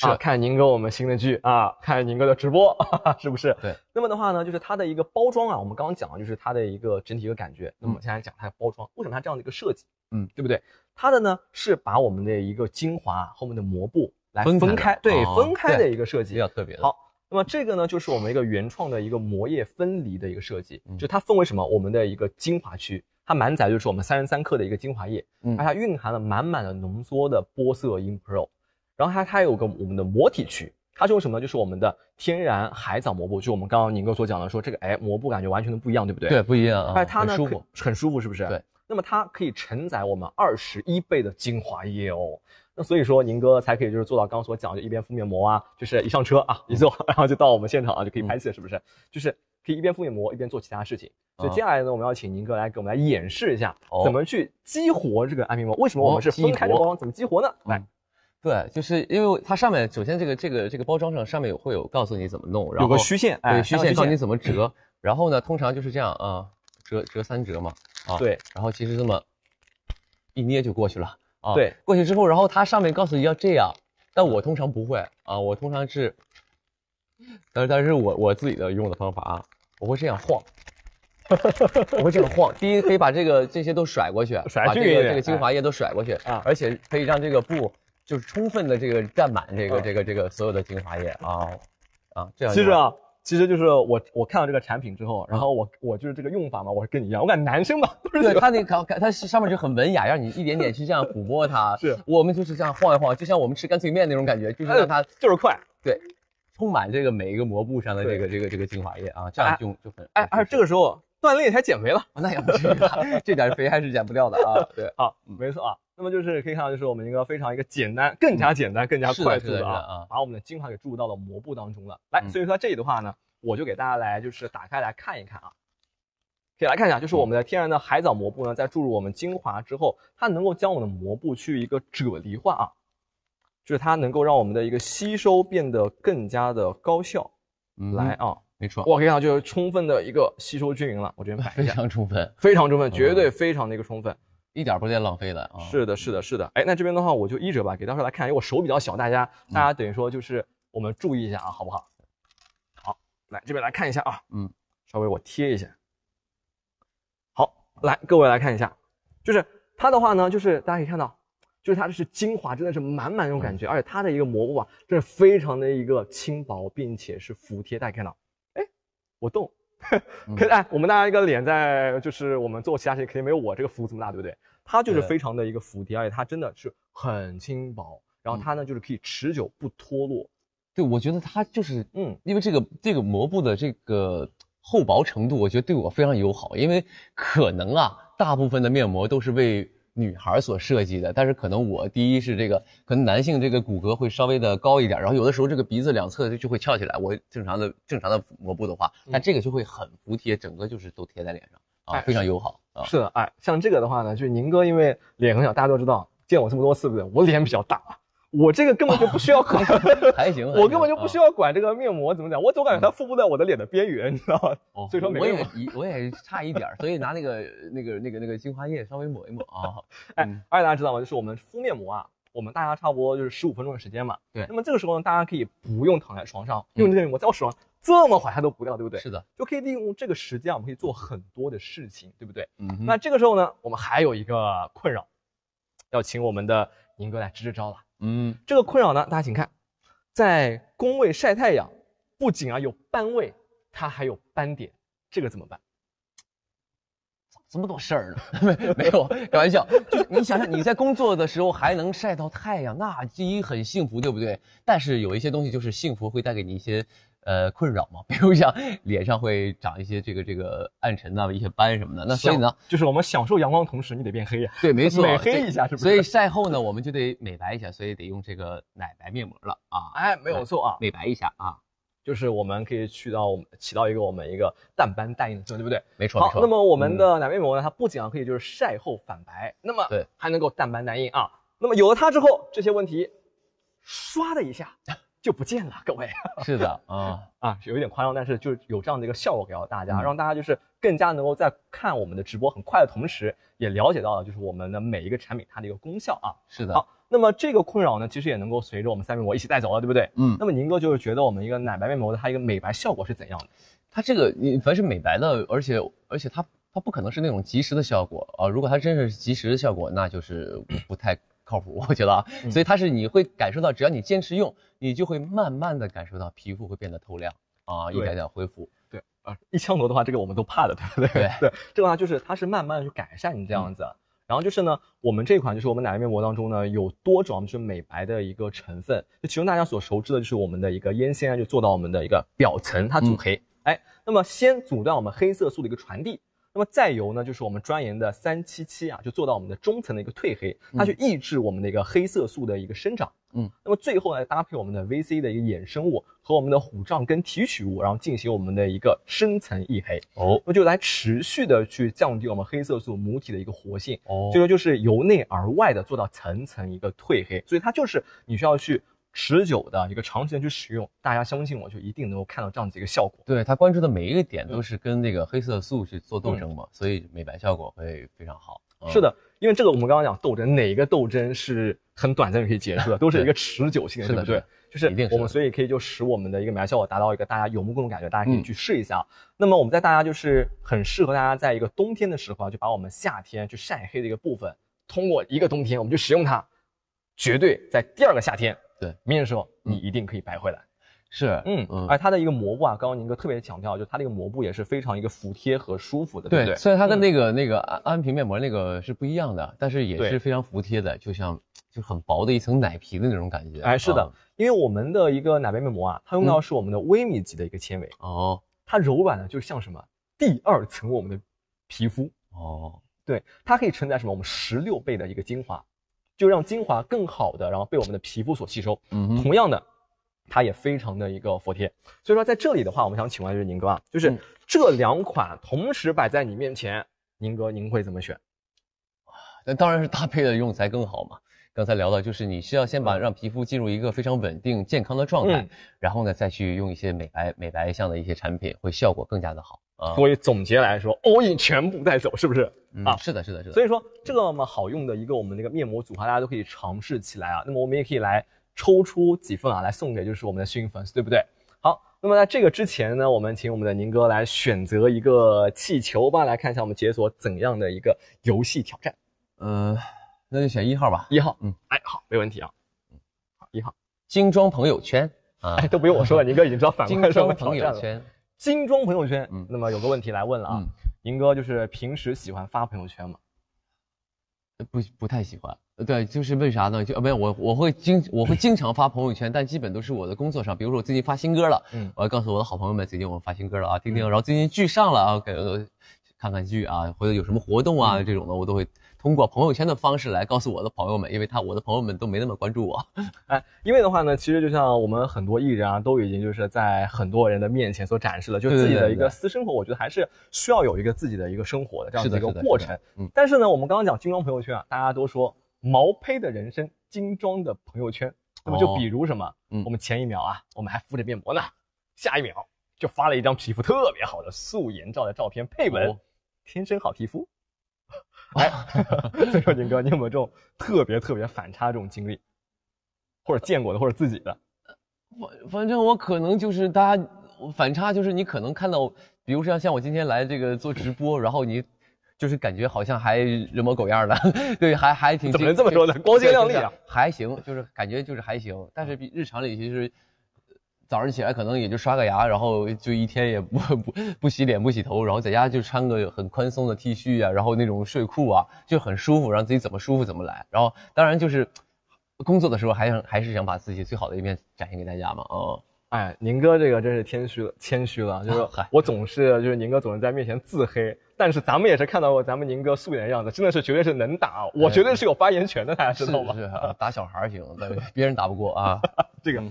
啊，看宁哥我们新的剧啊，看宁哥的直播，是不是？对，那么的话呢，就是它的一个包装啊，我们刚刚讲了，就是它的一个整体一个感觉。那么先来讲它的包装，为什么它这样的一个设计？嗯，对不对？它的呢是把我们的一个精华后面的膜布来分开，对，分开的一个设计，比较特别。好，那么这个呢就是我们一个原创的一个膜液分离的一个设计，就它分为什么？我们的一个精华区，它满载就是我们三十三克的一个精华液，而它蕴含了满满的浓缩的玻色因 Pro。然后它它有个我们的膜体区，它是用什么呢？就是我们的天然海藻膜布，就我们刚刚宁哥所讲的，说这个哎膜布感觉完全的不一样，对不对？对，不一样啊，而它呢很舒服，很舒服，是不是？对。那么它可以承载我们二十一倍的精华液哦，那所以说宁哥才可以就是做到刚刚所讲，就一边敷面膜啊，就是一上车啊一坐，然后就到我们现场啊就可以拍戏，了，是不是？就是可以一边敷面膜一边做其他事情。所以接下来呢，我们要请宁哥来给我们来演示一下怎么去激活这个安瓶膜，为什么我们是分开的装？怎么激活呢？来。对，就是因为它上面首先这个这个这个包装上上面有会有告诉你怎么弄，然后有个虚线，对，虚线告诉你怎么折。然后呢，通常就是这样啊，折折三折嘛，啊，对。然后其实这么一捏就过去了啊，对，过去之后，然后它上面告诉你要这样，但我通常不会啊，我通常是，但但是我我自己的用的方法啊，我会这样晃，我会这样晃。第一可以把这个这些都甩过去，把这个这个精华液都甩过去啊，而且可以让这个布。就是充分的这个蘸满这个这个这个所有的精华液啊，啊这样。其实啊，其实就是我我看到这个产品之后，然后我我就是这个用法嘛，我是跟你一样，我感觉男生嘛。对，他那个它上面就很文雅，让你一点点去这样抚摸它。是我们就是这样晃一晃，就像我们吃干脆面那种感觉，就是让它就是快。对，充满这个每一个膜布上的这个这个这个精华液啊，这样就就很。哎，而这个时候锻炼才减肥了，那也不至吧。这点肥还是减不掉的啊。对，好，没错啊。那么就是可以看到，就是我们一个非常一个简单、更加简单、更加快速的啊，把我们的精华给注入到了膜布当中了。来，所以说这里的话呢，我就给大家来就是打开来看一看啊，可以来看一下，就是我们的天然的海藻膜布呢，在注入我们精华之后，它能够将我们的膜布去一个啫喱化啊，就是它能够让我们的一个吸收变得更加的高效。来啊，没错，我看到就是充分的一个吸收均匀了，我这边 一下，非常充分，非常充分，绝对非常的一个充分。一点不带浪费的啊！是的，是的，是的。哎，那这边的话，我就一折吧，给到时候来看。因为我手比较小，大家，大家等于说就是我们注意一下啊，好不好？好，来这边来看一下啊，嗯，稍微我贴一下。好，来各位来看一下，就是它的话呢，就是大家可以看到，就是它的是精华，真的是满满那种感觉，而且它的一个膜布啊，这是非常的一个轻薄，并且是服帖。大家看到，哎，我动，可哎，我们大家一个脸在，就是我们做其他事情肯定没有我这个服度大，对不对？它就是非常的一个服帖，而且它真的是很轻薄，然后它呢就是可以持久不脱落。对，我觉得它就是，嗯，因为这个这个膜布的这个厚薄程度，我觉得对我非常友好，因为可能啊，大部分的面膜都是为女孩所设计的，但是可能我第一是这个，可能男性这个骨骼会稍微的高一点，然后有的时候这个鼻子两侧就就会翘起来，我正常的正常的膜布的话，那这个就会很服帖，整个就是都贴在脸上。哎，非常友好啊！是的，哎，像这个的话呢，就是宁哥因为脸很小，大家都知道，见我这么多次，对不对，我脸比较大，我这个根本就不需要，管，还行，我根本就不需要管这个面膜怎么讲，我总感觉它覆布在我的脸的边缘，你知道吗？哦，所以说没有，我也差一点，所以拿那个那个那个那个精华液稍微抹一抹啊。哎，而且大家知道吗？就是我们敷面膜啊。我们大家差不多就是十五分钟的时间嘛，对。那么这个时候呢，大家可以不用躺在床上，用这个我在我手上这么滑，它都不掉，对不对？是的，就可以利用这个时间，我们可以做很多的事情，对不对？嗯。那这个时候呢，我们还有一个困扰，要请我们的宁哥来支支招了。嗯。这个困扰呢，大家请看，在工位晒太阳，不仅啊有斑位，它还有斑点，这个怎么办？这么多事儿呢？没没有开玩笑，就你想想，你在工作的时候还能晒到太阳，那第一很幸福，对不对？但是有一些东西就是幸福会带给你一些，呃，困扰嘛。比如像脸上会长一些这个这个暗沉啊、一些斑什么的。那所以呢，就是我们享受阳光同时，你得变黑呀。对，没错，美黑一下是不？所以晒后呢，我们就得美白一下，所以得用这个奶白面膜了啊！哎，没有错啊，美白一下啊。就是我们可以去到起到一个我们一个淡斑淡印的作用，对不对？没错。好，那么我们的奶面膜呢，它不仅啊可以就是晒后反白，那么对，还能够淡斑淡印啊。那么有了它之后，这些问题，唰的一下 就不见了。各位，是的啊 啊，有一点夸张，但是就是有这样的一个效果给到大家，让大家就是更加能够在看我们的直播很快的同时，也了解到了就是我们的每一个产品它的一个功效啊。是的。好。那么这个困扰呢，其实也能够随着我们三面膜一起带走了，对不对？嗯。那么宁哥就是觉得我们一个奶白面膜的它一个美白效果是怎样的？它这个你凡是美白的，而且而且它它不可能是那种即时的效果啊！如果它真是即时的效果，那就是不太靠谱，我觉得啊。所以它是你会感受到，只要你坚持用，你就会慢慢的感受到皮肤会变得透亮啊，一点点恢复。对啊，一枪头的话，这个我们都怕的，对不对？对，这个话就是它是慢慢的去改善你这样子。然后就是呢，我们这款就是我们奶油面膜当中呢，有多种就是美白的一个成分。其中大家所熟知的就是我们的一个烟酰胺，就做到我们的一个表层，它阻黑。哎，那么先阻断我们黑色素的一个传递。那么再油呢，就是我们专研的三七七啊，就做到我们的中层的一个褪黑，它去抑制我们的一个黑色素的一个生长。嗯，那么最后来搭配我们的 V C 的一个衍生物和我们的虎杖根提取物，然后进行我们的一个深层抑黑。哦，那就来持续的去降低我们黑色素母体的一个活性。哦，所以说就是由内而外的做到层层一个褪黑，所以它就是你需要去。持久的一个长时间去使用，大家相信我就一定能够看到这样子一个效果。对他关注的每一个点都是跟那个黑色素去做斗争嘛，所以美白效果会非常好。是的，因为这个我们刚刚讲斗争，哪一个斗争是很短暂就可以结束的，都是一个持久性的，对不对？就是我们所以可以就使我们的一个美白效果达到一个大家有目共睹感觉，大家可以去试一下。那么我们在大家就是很适合大家在一个冬天的时候，啊，就把我们夏天去晒黑的一个部分，通过一个冬天我们就使用它，绝对在第二个夏天。对面的时候，你一定可以白回来。是，嗯嗯。而它的一个膜布啊，刚刚宁哥特别强调，就它那个膜布也是非常一个服帖和舒服的，对不对？虽然它跟那个那个安安瓶面膜那个是不一样的，但是也是非常服帖的，就像就很薄的一层奶皮的那种感觉。哎，是的，因为我们的一个奶白面膜啊，它用到是我们的微米级的一个纤维哦，它柔软的就像什么第二层我们的皮肤哦，对，它可以承载什么我们十六倍的一个精华。就让精华更好的，然后被我们的皮肤所吸收。嗯，同样的，它也非常的一个服帖。所以说在这里的话，我们想请问的是宁哥啊，就是这两款同时摆在你面前，宁哥您会怎么选？啊，那当然是搭配的用才更好嘛。刚才聊到就是你需要先把让皮肤进入一个非常稳定健康的状态，然后呢再去用一些美白美白项的一些产品，会效果更加的好。所以总结来说，all in 全部带走，是不是？啊，是的，是的，是的。所以说这么好用的一个我们那个面膜组合，大家都可以尝试起来啊。那么我们也可以来抽出几份啊，来送给就是我们的幸运粉丝，对不对？好，那么在这个之前呢，我们请我们的宁哥来选择一个气球吧，来看一下我们解锁怎样的一个游戏挑战。呃，那就选一号吧，一号，嗯，哎，好，没问题啊。嗯，好，一号，精装朋友圈啊，哎，都不用我说了，宁哥已经知道反过来了，精装朋友圈。精装朋友圈，嗯，那么有个问题来问了啊，宁哥就是平时喜欢发朋友圈吗？不不太喜欢，呃对，就是为啥呢？就呃有我我会经我会经常发朋友圈，但基本都是我的工作上，比如说我最近发新歌了，嗯，我要告诉我的好朋友们，最近我发新歌了啊，听听。然后最近剧上了啊，给看看剧啊，或者有什么活动啊这种的，我都会。通过朋友圈的方式来告诉我的朋友们，因为他我的朋友们都没那么关注我，哎，因为的话呢，其实就像我们很多艺人啊，都已经就是在很多人的面前所展示了，就自己的一个私生活，我觉得还是需要有一个自己的一个生活的这样的一个过程。但是呢，我们刚刚讲精装朋友圈啊，大家都说毛胚的人生，精装的朋友圈。那么就比如什么，我们前一秒啊，我们还敷着面膜呢，下一秒就发了一张皮肤特别好的素颜照的照片，配文：天生好皮肤。哎，说宁哥，你有没有这种特别特别反差这种经历，或者见过的，或者自己的？反反正我可能就是大家反差，就是你可能看到，比如说像像我今天来这个做直播，然后你就是感觉好像还人模狗样的，对，还还挺。怎么能这么说的？光鲜亮丽啊？还行，就是感觉就是还行，但是比日常里其实。早上起来可能也就刷个牙，然后就一天也不不不洗脸不洗头，然后在家就穿个很宽松的 T 恤啊，然后那种睡裤啊，就很舒服，让自己怎么舒服怎么来。然后当然就是，工作的时候还想还是想把自己最好的一面展现给大家嘛，啊？哎，宁哥这个真是谦虚了，谦虚了。就是我总是就是宁哥总是在面前自黑，但是咱们也是看到过咱们宁哥素颜的样子，真的是绝对是能打，我绝对是有发言权的，大家知道吗？是是，打小孩行，别人打不过啊，这个。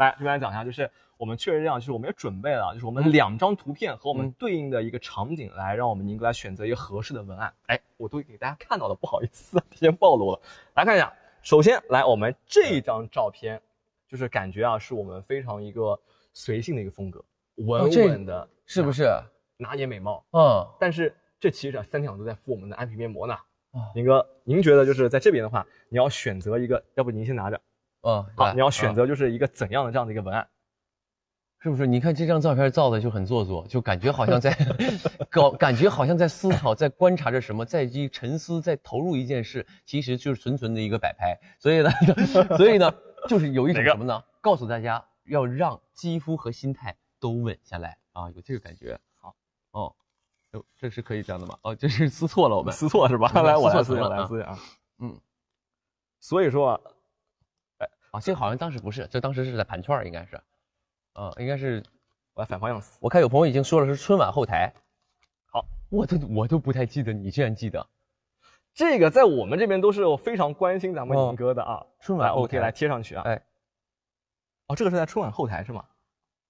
来这边来讲一下，就是我们确实这样，就是我们也准备了，就是我们两张图片和我们对应的一个场景，来让我们宁哥来选择一个合适的文案。哎，我都给大家看到了，不好意思，提前暴露了。来看一下，首先来我们这一张照片，就是感觉啊，是我们非常一个随性的一个风格，稳稳的，是不是？拿捏美貌，嗯。但是这其实啊，三天两头在敷我们的安瓶面膜呢。宁哥，您觉得就是在这边的话，你要选择一个，要不您先拿着。嗯，好，你要选择就是一个怎样的这样的一个文案，是不是？你看这张照片照的就很做作，就感觉好像在 搞，感觉好像在思考，在观察着什么，在去沉思，在投入一件事，其实就是纯纯的一个摆拍。所以呢，所以呢，就是有一种什么呢？告诉大家，要让肌肤和心态都稳下来啊，有这个感觉。好，哦，这是可以这样的吗？哦，这是撕错了，我们撕错是吧？来，我来撕，我来撕啊。嗯，所以说。啊，这好像当时不是，这当时是在盘串儿，应该是，嗯，应该是，我要反方向撕。我看有朋友已经说了是春晚后台，好，我都我都不太记得，你竟然记得，这个在我们这边都是非常关心咱们宁哥的啊。春晚，OK，来贴上去啊。哎，哦，这个是在春晚后台是吗？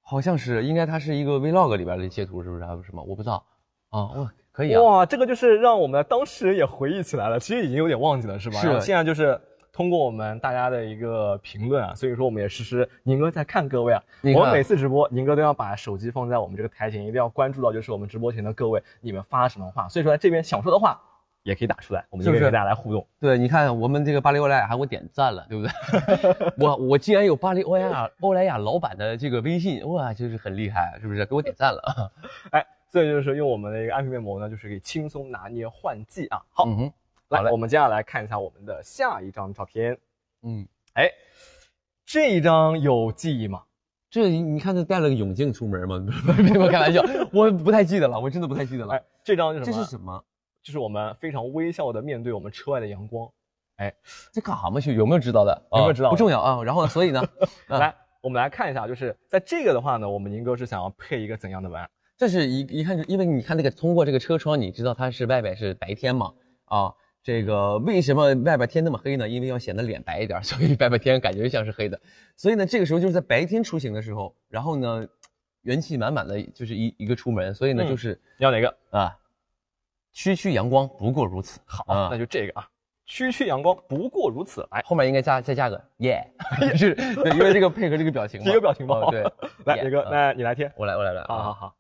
好像是，应该它是一个 Vlog 里边的截图，是不是？还有什么？我不知道。啊，哇，可以啊。哇，这个就是让我们的当事人也回忆起来了，其实已经有点忘记了是吧？是。现在就是。通过我们大家的一个评论啊，所以说我们也实时宁哥在看各位啊。我们每次直播，宁哥都要把手机放在我们这个台前，一定要关注到就是我们直播前的各位，你们发什么话？所以说在这边想说的话也可以打出来，我们可以跟大家来互动。对，你看我们这个巴黎欧莱雅还给我点赞了，对不对？我我既然有巴黎欧莱雅欧莱雅老板的这个微信，哇，就是很厉害，是不是？给我点赞了。哎，以就是用我们的一个安瓶面膜呢，就是可以轻松拿捏换季啊。好。来，我们接下来看一下我们的下一张照片。嗯，哎，这一张有记忆吗？这你看，他戴了个泳镜出门吗？开玩笑，我不太记得了，我真的不太记得了。哎，这张是什么？这是什么？就是我们非常微笑的面对我们车外的阳光。哎，这干哈嘛？去？有没有知道的？有没有知道？不重要啊。然后，所以呢，来，我们来看一下，就是在这个的话呢，我们宁哥是想要配一个怎样的玩？这是一一看，因为你看那个通过这个车窗，你知道它是外边是白天嘛？啊。这个为什么外边天那么黑呢？因为要显得脸白一点，所以外边天感觉像是黑的。所以呢，这个时候就是在白天出行的时候，然后呢，元气满满的就是一一个出门。所以呢，就是要哪个啊？区区阳光不过如此。好，那就这个啊。区区阳光不过如此。哎，后面应该加再加个耶，也 是因为这个配合这个表情，一个表情包。对，来李哥，那你来贴，我来，我来来。好好好。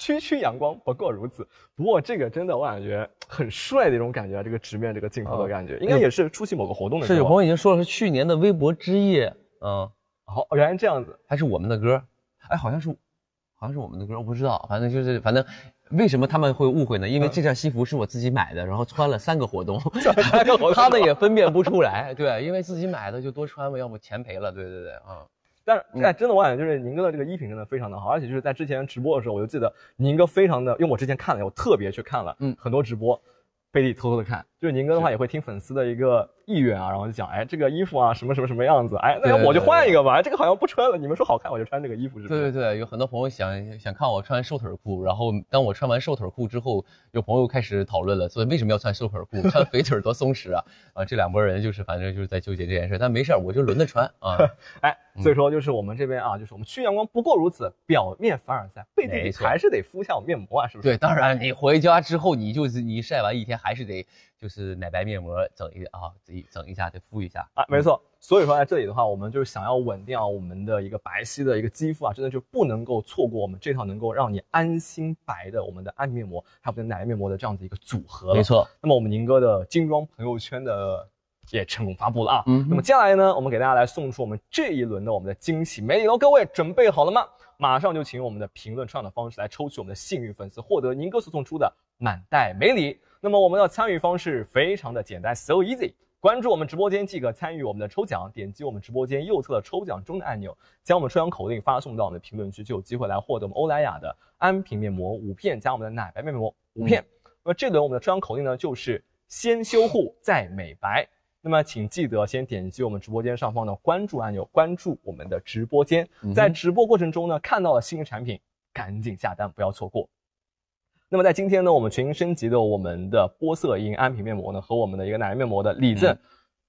区区阳光不过如此，不过这个真的我感觉很帅的一种感觉这个直面这个镜头的感觉，应该也是出席某个活动的时候。是，有朋友已经说了是去年的微博之夜，嗯，哦，原来这样子，还是我们的歌，哎，好像是，好像是我们的歌，我不知道，反正就是反正，为什么他们会误会呢？因为这件西服是我自己买的，然后穿了三个活动，他呢也 分辨不出来，对，因为自己买的就多穿嘛，要不钱赔了，对对对，嗯。但是，真的，我感觉就是宁哥的这个衣品真的非常的好，而且就是在之前直播的时候，我就记得宁哥非常的，因为我之前看了，我特别去看了，嗯，很多直播，背地偷偷的看。就是宁哥的话也会听粉丝的一个意愿啊，然后就讲，哎，这个衣服啊，什么什么什么样子，哎，那我就换一个吧，这个好像不穿了。你们说好看，我就穿这个衣服，是对对对，有很多朋友想想看我穿瘦腿裤，然后当我穿完瘦腿裤之后，有朋友开始讨论了，所以为什么要穿瘦腿裤？穿肥腿多松弛啊！啊，这两拨人就是反正就是在纠结这件事，但没事儿，我就轮着穿啊。哎，所以说就是我们这边啊，就是我们去阳光不过如此，表面凡尔赛，背地里还是得敷一下我面膜啊，是不是？对，当然你回家之后，你就是你晒完一天还是得。就是奶白面膜整一啊，整一整一下，再敷一下啊，没错。所以说在这里的话，我们就是想要稳定啊，我们的一个白皙的一个肌肤啊，真的就不能够错过我们这套能够让你安心白的我们的暗面膜，还有我们的奶面膜的这样子一个组合。没错。那么我们宁哥的精装朋友圈的也成功发布了啊，嗯。那么接下来呢，我们给大家来送出我们这一轮的我们的惊喜美礼喽，各位准备好了吗？马上就请我们的评论抽奖的方式来抽取我们的幸运粉丝，获得宁哥所送出的满袋美礼。那么我们的参与方式非常的简单，so easy，关注我们直播间即可参与我们的抽奖，点击我们直播间右侧的抽奖中的按钮，将我们抽奖口令发送到我们的评论区，就有机会来获得我们欧莱雅的安瓶面膜五片加我们的奶白面膜五片。那么这轮我们的抽奖口令呢，就是先修护再美白。那么请记得先点击我们直播间上方的关注按钮，关注我们的直播间，在直播过程中呢，看到了心仪产品，赶紧下单，不要错过。那么在今天呢，我们全新升级的我们的玻色因安瓶面膜呢，和我们的一个奶白面膜的礼赠，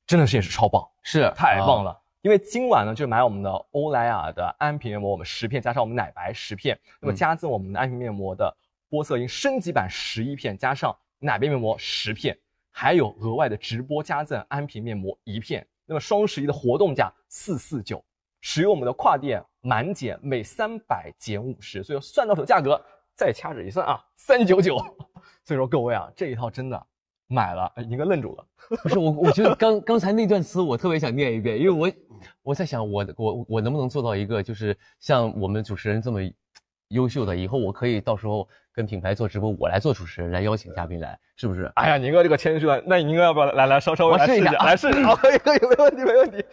真的是也是超棒，是太棒了。因为今晚呢，就买我们的欧莱雅的安瓶面膜，我们十片加上我们奶白十片，那么加赠我们的安瓶面膜的玻色因升级版十一片，加上奶白面膜十片，还有额外的直播加赠安瓶面膜一片。那么双十一的活动价四四九，使用我们的跨店满减，每三百减五十，所以算到手价格。再掐指一算啊，三九九，所以说各位啊，这一套真的买了，应该愣住了。不是我，我觉得刚刚才那段词我特别想念一遍，因为我我在想，我我我能不能做到一个就是像我们主持人这么优秀的，以后我可以到时候跟品牌做直播，我来做主持人，来邀请嘉宾来，是不是？哎呀，宁哥这个谦虚了，那宁哥要不要来来稍稍我试一下？来试试，可以可以，没问题没问题。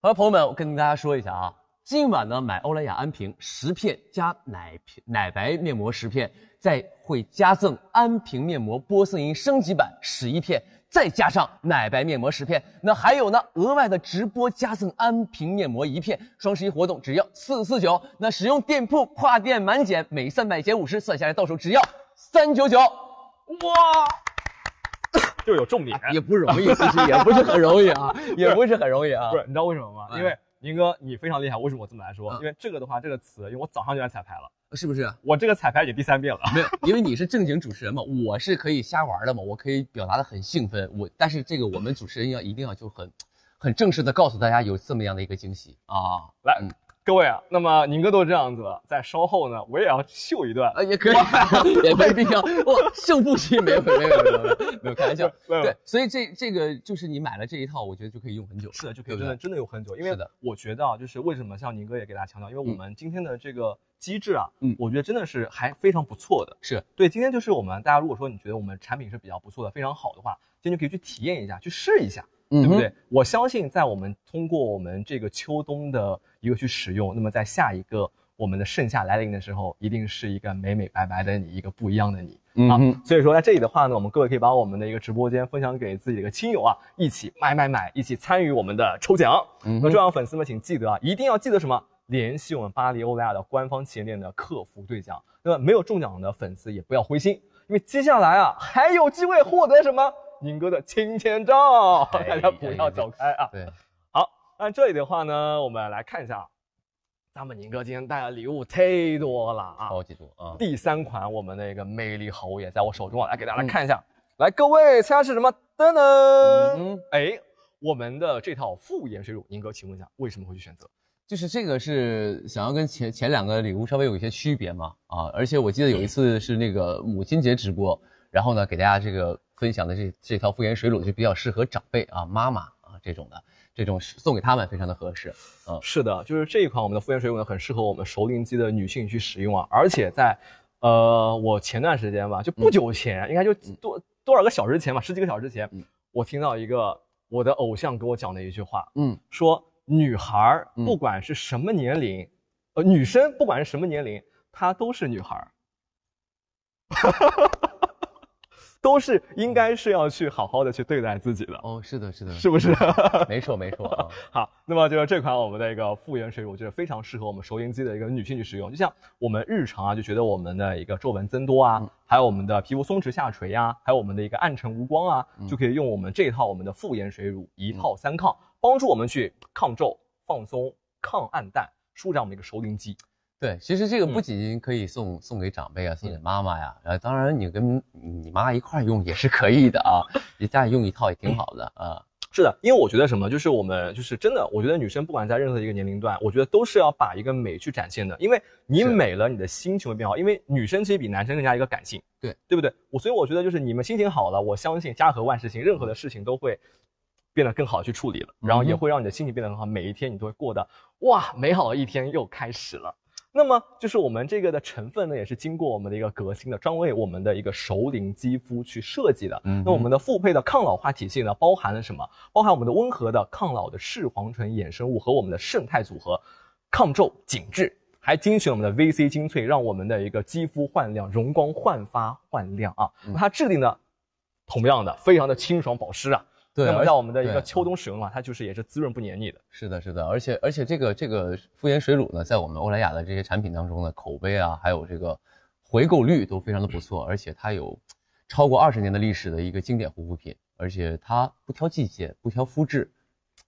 好了，朋友们，我跟大家说一下啊。今晚呢，买欧莱雅安瓶十片加奶瓶奶白面膜十片，再会加赠安瓶面膜玻色因升级版十一片，再加上奶白面膜十片。那还有呢，额外的直播加赠安瓶面膜一片。双十一活动只要四四九。那使用店铺跨店满减，每三百减五十，算下来到手只要三九九。哇，就有重点，也不容易，其实也不是很容易啊，也不是很容易啊。不 是，你知道为什么吗？因为。宁哥，你非常厉害，为什么我这么来说？因为这个的话，这个词，因为我早上就来彩排了，是不是？我这个彩排也第三遍了，没有，因为你是正经主持人嘛，我是可以瞎玩的嘛，我可以表达的很兴奋，我但是这个我们主持人要一定要就很，很正式的告诉大家有这么样的一个惊喜啊，来。各位啊，那么宁哥都这样子了，在稍后呢，我也要秀一段，呃，也可以，也没必要，哇，秀不起，没有没有没有没有，开玩笑，对，所以这这个就是你买了这一套，我觉得就可以用很久，是的，就可以真的真的用很久，因为的，我觉得啊，就是为什么像宁哥也给大家强调，因为我们今天的这个机制啊，嗯，我觉得真的是还非常不错的，是对，今天就是我们大家如果说你觉得我们产品是比较不错的，非常好的话，今天就可以去体验一下，去试一下。对不对？我相信，在我们通过我们这个秋冬的一个去使用，那么在下一个我们的盛夏来临的时候，一定是一个美美白白的你，一个不一样的你。好，所以说在这里的话呢，我们各位可以把我们的一个直播间分享给自己的亲友啊，一起买买买，一起参与我们的抽奖。那重要粉丝们，请记得啊，一定要记得什么？联系我们巴黎欧莱雅的官方旗舰店的客服兑奖。那么没有中奖的粉丝也不要灰心，因为接下来啊还有机会获得什么？宁哥的亲签照，大家不要走开啊！对，好，那这里的话呢，我们来看一下啊。咱们宁哥今天带的礼物太多了啊，超级多啊！第三款我们的一个魅力好物也在我手中啊，来给大家看一下。来，各位猜猜是什么？噔，嗯，哎，我们的这套复颜水乳，宁哥请问一下，为什么会去选择？就是这个是想要跟前前两个礼物稍微有一些区别嘛？啊，而且我记得有一次是那个母亲节直播，然后呢，给大家这个。分享的这这套复颜水乳就比较适合长辈啊、妈妈啊这种的，这种送给他们非常的合适嗯，是的，就是这一款我们的复颜水乳呢，很适合我们熟龄肌的女性去使用啊。而且在，呃，我前段时间吧，就不久前，应该就多多少个小时前吧，十几个小时前，我听到一个我的偶像给我讲的一句话，嗯，说女孩不管是什么年龄，呃，女生不管是什么年龄，她都是女孩。都是应该是要去好好的去对待自己的哦，是的，是的，是不是？没错，没错。好，那么就是这款我们的一个复颜水乳，就是非常适合我们熟龄肌的一个女性去使用。就像我们日常啊，就觉得我们的一个皱纹增多啊，还有我们的皮肤松弛下垂呀，还有我们的一个暗沉无光啊，就可以用我们这一套我们的复颜水乳，一套三抗，帮助我们去抗皱、放松、抗暗淡、舒展我们一个熟龄肌。对，其实这个不仅可以送送给长辈啊，送给妈妈呀，呃、当然你跟你妈一块用也是可以的啊，你家用一套也挺好的啊。是的，因为我觉得什么，就是我们就是真的，我觉得女生不管在任何一个年龄段，我觉得都是要把一个美去展现的，因为你美了，你的心情会变好。因为女生其实比男生更加一个感性，对，对不对？我所以我觉得就是你们心情好了，我相信家和万事兴，任何的事情都会变得更好去处理了，然后也会让你的心情变得很好，每一天你都会过得哇，美好的一天又开始了。那么就是我们这个的成分呢，也是经过我们的一个革新的，专为我们的一个熟龄肌肤去设计的。嗯，那我们的复配的抗老化体系呢，包含了什么？包含我们的温和的抗老的视黄醇衍生物和我们的胜肽组合，抗皱紧致，还精选我们的 V C 精粹，让我们的一个肌肤焕亮，容光焕发焕亮啊。它质地呢，同样的非常的清爽保湿啊。那么让我们的一个秋冬使用的话，它就是也是滋润不黏腻的。是的，是的，而且而且这个这个复颜水乳呢，在我们欧莱雅的这些产品当中呢，口碑啊，还有这个回购率都非常的不错，而且它有超过二十年的历史的一个经典护肤品，而且它不挑季节，不挑肤质，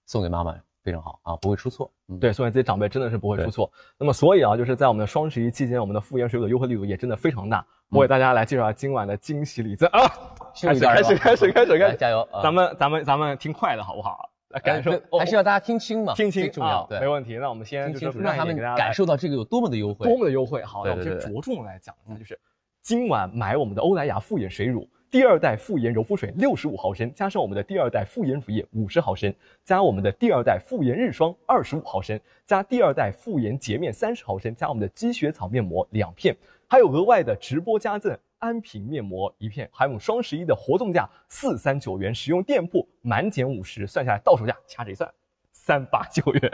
送给妈妈。非常好啊，不会出错。对，送给自己长辈真的是不会出错。那么所以啊，就是在我们的双十一期间，我们的复颜水乳的优惠力度也真的非常大。我给大家来介绍今晚的惊喜礼赠啊，开始开始开始开始开始，加油！咱们咱们咱们听快的好不好？来感受。还是要大家听清嘛，听清楚。重要，没问题。那我们先让他们感受到这个有多么的优惠，多么的优惠。好，那我先着重来讲一下，就是今晚买我们的欧莱雅复颜水乳。第二代复颜柔肤水六十五毫升，加上我们的第二代复颜乳液五十毫升，加我们的第二代复颜日霜二十五毫升，加第二代复颜洁面三十毫升，加我们的积雪草面膜两片，还有额外的直播加赠安瓶面膜一片，还有双十一的活动价四三九元，使用店铺满减五十，算下来到手价掐指一算，三八九元。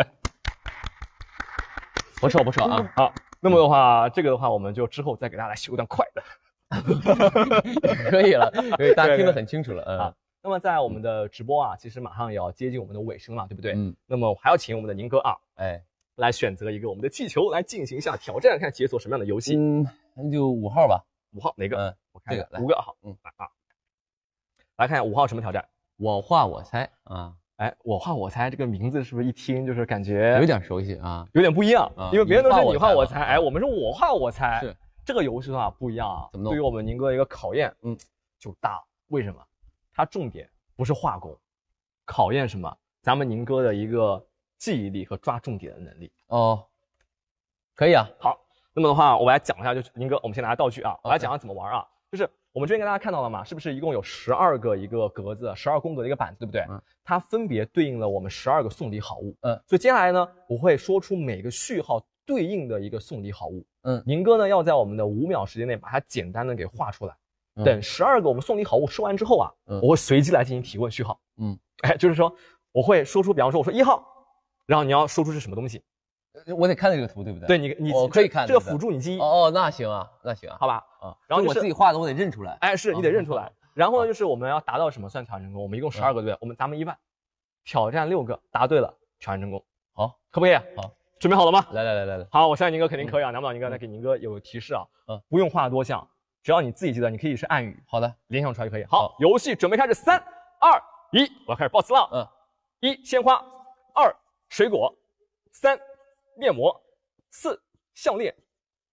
不错不错啊，好，那么的话，这个的话，我们就之后再给大家来修一段快的。可以了，可以大家听得很清楚了啊。那么在我们的直播啊，其实马上也要接近我们的尾声了，对不对？嗯。那么还要请我们的宁哥啊，哎，来选择一个我们的气球来进行一下挑战，看解锁什么样的游戏。嗯，那就五号吧。五号哪个？嗯，我看一下，五个好，嗯来啊。来看一下五号什么挑战？我画我猜啊。哎，我画我猜这个名字是不是一听就是感觉有点熟悉啊？有点不一样啊，因为别人都是你画我猜，哎，我们是我画我猜是。这个游戏的话不一样啊，对于我们宁哥一个考验，嗯，就大了。为什么？它重点不是画工，考验什么？咱们宁哥的一个记忆力和抓重点的能力。哦，可以啊。好，那么的话我来讲一下，就宁哥，我们先拿道具啊，我来讲下怎么玩啊。就是我们这边给大家看到了嘛，是不是一共有十二个一个格子，十二宫格的一个板子，对不对？它分别对应了我们十二个送礼好物。嗯，所以接下来呢，我会说出每个序号。对应的一个送礼好物，嗯，宁哥呢要在我们的五秒时间内把它简单的给画出来。等十二个我们送礼好物说完之后啊，我会随机来进行提问序号，嗯，哎，就是说我会说出，比方说我说一号，然后你要说出是什么东西，我得看这个图，对不对？对你，你可以看这个辅助你记。忆。哦，那行啊，那行，好吧，啊，然后我自己画的我得认出来，哎，是你得认出来。然后呢，就是我们要达到什么算挑战成功？我们一共十二个对，我们咱们一万，挑战六个答对了，挑战成功。好，可不可以？好。准备好了吗？来来来来来，好，我相信宁哥肯定可以啊。难不倒宁哥，来给宁哥有提示啊。嗯，不用画多项，只要你自己记得，你可以是暗语。好的，联想出来就可以。好，游戏准备开始，三二一，我要开始爆词了。嗯，一鲜花，二水果，三面膜，四项链，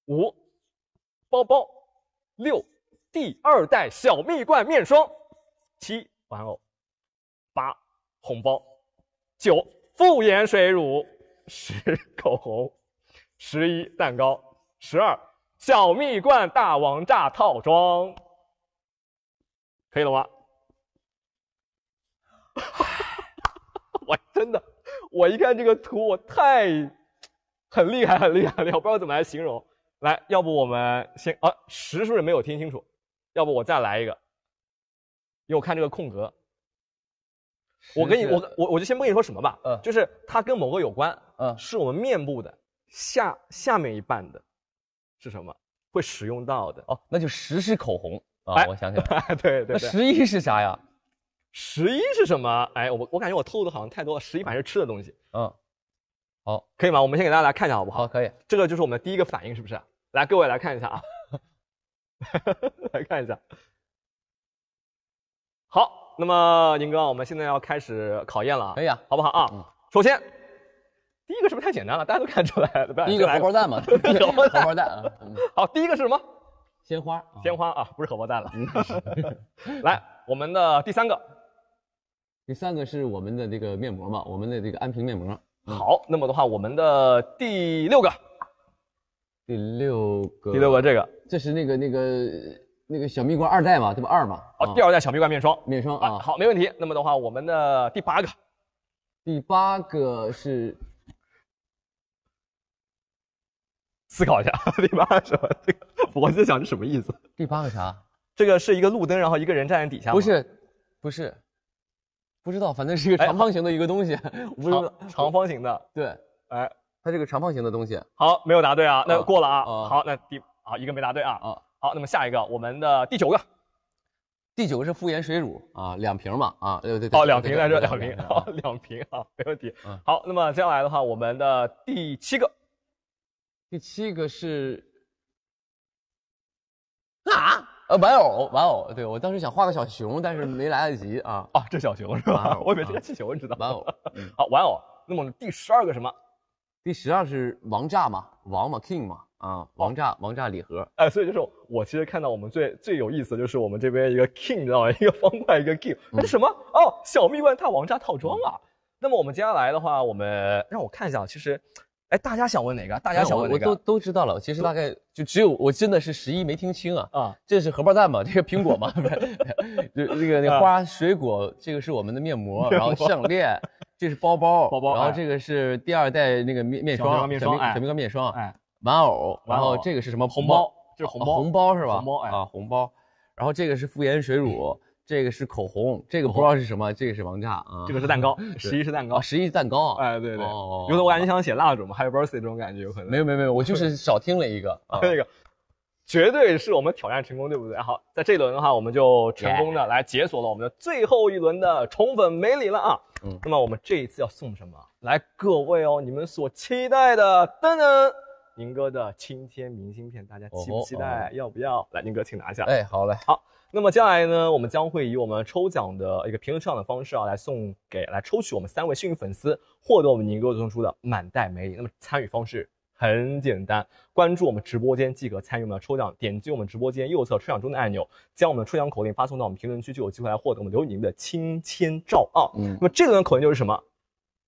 五包包，六第二代小蜜罐面霜，七玩偶，八红包，九复颜水乳。十口红，十一蛋糕，十二小蜜罐大王炸套装，可以了吗？我真的，我一看这个图，我太，很厉害，很厉害，我不知道怎么来形容。来，要不我们先啊，十是不是没有听清楚？要不我再来一个，因为我看这个空格。我给你，我我我就先不跟你说什么吧，嗯，就是它跟某个有关，嗯，是我们面部的下下面一半的，是什么会使用到的？哦，那就十是口红啊，我想起来，对对。那十一是啥呀？十一是什么？哎，我我感觉我透露好像太多了。十一反是吃的东西，嗯，好，可以吗？我们先给大家来看一下好不好？可以，这个就是我们的第一个反应是不是？来，各位来看一下啊，来看一下，好。那么宁哥，我们现在要开始考验了，可以啊，好不好啊？首先，第一个是不是太简单了？大家都看出来了，第一个荷包蛋嘛，荷 包蛋好，第一个是什么？鲜花，鲜花啊，不是荷包蛋了。来，我们的第三个，第三个是我们的这个面膜嘛，我们的这个安瓶面膜。好，那么的话，我们的第六个，第六个，第六个这个，这是那个那个。那个小蜜罐二代嘛，对不二嘛？哦，第二代小蜜罐面霜，面霜啊。好，没问题。那么的话，我们的第八个，第八个是 思考一下，第八个什么？这个我在想是什么意思？第八个啥？这个是一个路灯，然后一个人站在底下不是，不是，不知道，反正是一个长方形的一个东西。长长方形的。对，哎，它这个长方形的东西。好，没有答对啊，那过了啊。好，那第好一个没答对啊。好，那么下一个我们的第九个，第九个是复颜水乳啊，两瓶嘛啊，对对对，哦，两瓶来着，两瓶，好，两瓶啊，没问题。好，那么接下来的话，我们的第七个，第七个是啊，呃，玩偶，玩偶，对我当时想画个小熊，但是没来得及啊，哦，这小熊是吧？我以为是个气球，你知道？玩偶，好，玩偶。那么第十二个什么？第十二是王炸嘛？王嘛？King 嘛？啊，王炸王炸礼盒，哎，所以就是我其实看到我们最最有意思就是我们这边一个 king，知道吗？一个方块一个 king，那、是什么？哦，小蜜罐套王炸套装啊。那么我们接下来的话，我们让我看一下其实，哎，大家想问哪个？大家想问哪个？我都都知道了。其实大概就只有我真的是十一没听清啊。啊，这是荷包蛋嘛？这个苹果嘛？这、这个、那花水果，这个是我们的面膜，然后项链，这是包包，包包，然后这个是第二代那个面面霜，小蜜罐面霜，小蜜罐面霜，哎。玩偶，然后这个是什么？红包，这是红包，红包是吧？红包，哎，啊，红包。然后这个是敷颜水乳，这个是口红，这个不知道是什么，这个是王炸啊，这个是蛋糕，十一是蛋糕，十一是蛋糕，哎，对对，有的我感觉想写蜡烛嘛，还有 birthday 这种感觉，有可能没有没有没有，我就是少听了一个 那个，绝对是我们挑战成功，对不对？好，在这一轮的话，我们就成功的来解锁了我们的最后一轮的宠粉美礼了啊。嗯，那么我们这一次要送什么？来，各位哦，你们所期待的，噔噔。宁哥的青天明信片，大家期不期待？要不要来？宁哥，请拿下。哎，好嘞。好，那么接下来呢，我们将会以我们抽奖的一个评论抽奖的方式啊，来送给来抽取我们三位幸运粉丝，获得我们宁哥送出的满袋美礼。那么参与方式很简单，关注我们直播间即可参与我们的抽奖。点击我们直播间右侧抽奖中的按钮，将我们的抽奖口令发送到我们评论区，就有机会来获得我们刘宇宁的亲签照啊。嗯，那么这个口令就是什么？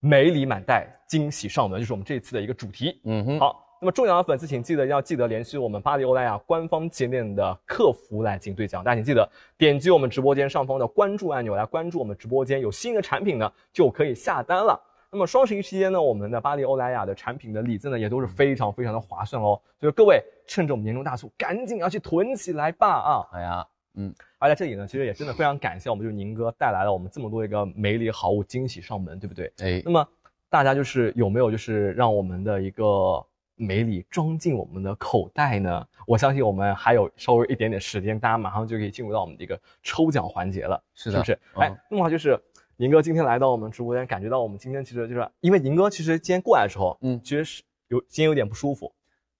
美礼满袋惊喜上门，就是我们这次的一个主题。嗯哼，好。那么重要的粉丝，请记得要记得联系我们巴黎欧莱雅官方节点的客服来进行兑奖。大家请记得点击我们直播间上方的关注按钮来关注我们直播间。有新的产品呢，就可以下单了。那么双十一期间呢，我们的巴黎欧莱雅的产品的礼赠呢，也都是非常非常的划算哦。所以各位趁着我们年终大促，赶紧要去囤起来吧！啊，哎呀，嗯。而在这里呢，其实也真的非常感谢我们就是宁哥带来了我们这么多一个美丽好物惊喜上门，对不对？哎。那么大家就是有没有就是让我们的一个。美里装进我们的口袋呢？我相信我们还有稍微一点点时间，大家马上就可以进入到我们的一个抽奖环节了。是的，是不是？哎，那么话就是，宁哥今天来到我们直播间，感觉到我们今天其实就是，因为宁哥其实今天过来的时候，嗯，其实是有今天有点不舒服，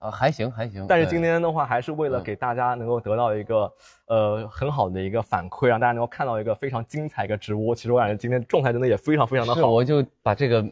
呃，还行还行。但是今天的话，还是为了给大家能够得到一个呃很好的一个反馈，让大家能够看到一个非常精彩一个直播。其实我感觉今天状态真的也非常非常的好。我就把这个。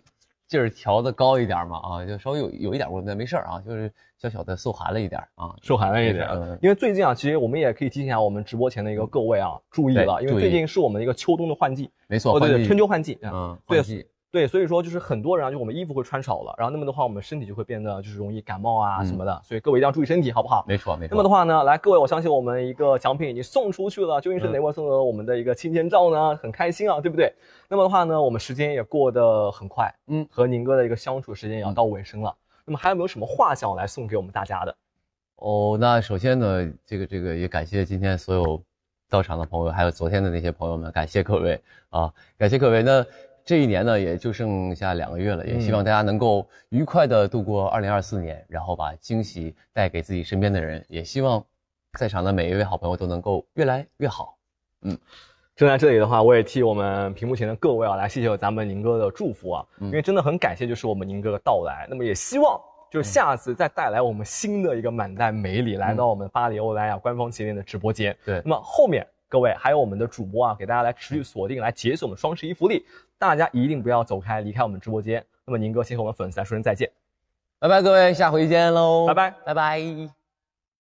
劲儿调的高一点嘛，啊，就稍微有有一点，我们没事儿啊，就是小小的受寒了一点啊，受寒了一点。因为最近啊，其实我们也可以提醒一下我们直播前的一个各位啊，注意了，因为最近是我们一个秋冬的换季，没错，对对，春秋换季啊，换季。对，所以说就是很多人啊，就我们衣服会穿少了，然后那么的话，我们身体就会变得就是容易感冒啊什么的，所以各位一定要注意身体，好不好？没错，没错。那么的话呢，来各位，我相信我们一个奖品已经送出去了，究竟是哪位送的我们的一个亲天照呢？很开心啊，对不对？那么的话呢，我们时间也过得很快，嗯，和宁哥的一个相处时间也要到尾声了。那么还有没有什么话想来送给我们大家的？哦，那首先呢，这个这个也感谢今天所有到场的朋友还有昨天的那些朋友们，感谢各位啊，感谢各位。那这一年呢，也就剩下两个月了，也希望大家能够愉快的度过二零二四年，然后把惊喜带给自己身边的人。也希望在场的每一位好朋友都能够越来越好。嗯，正在这里的话，我也替我们屏幕前的各位啊，来谢谢咱们宁哥的祝福啊，因为真的很感谢就是我们宁哥的到来。那么也希望就是下次再带来我们新的一个满袋美礼来到我们巴黎欧莱雅官方旗舰店的直播间。对，那么后面各位还有我们的主播啊，给大家来持续锁定来解锁我们双十一福利。大家一定不要走开，离开我们直播间。那么宁哥先和我们粉丝说声再见，拜拜，各位，下回见喽，拜拜，拜拜。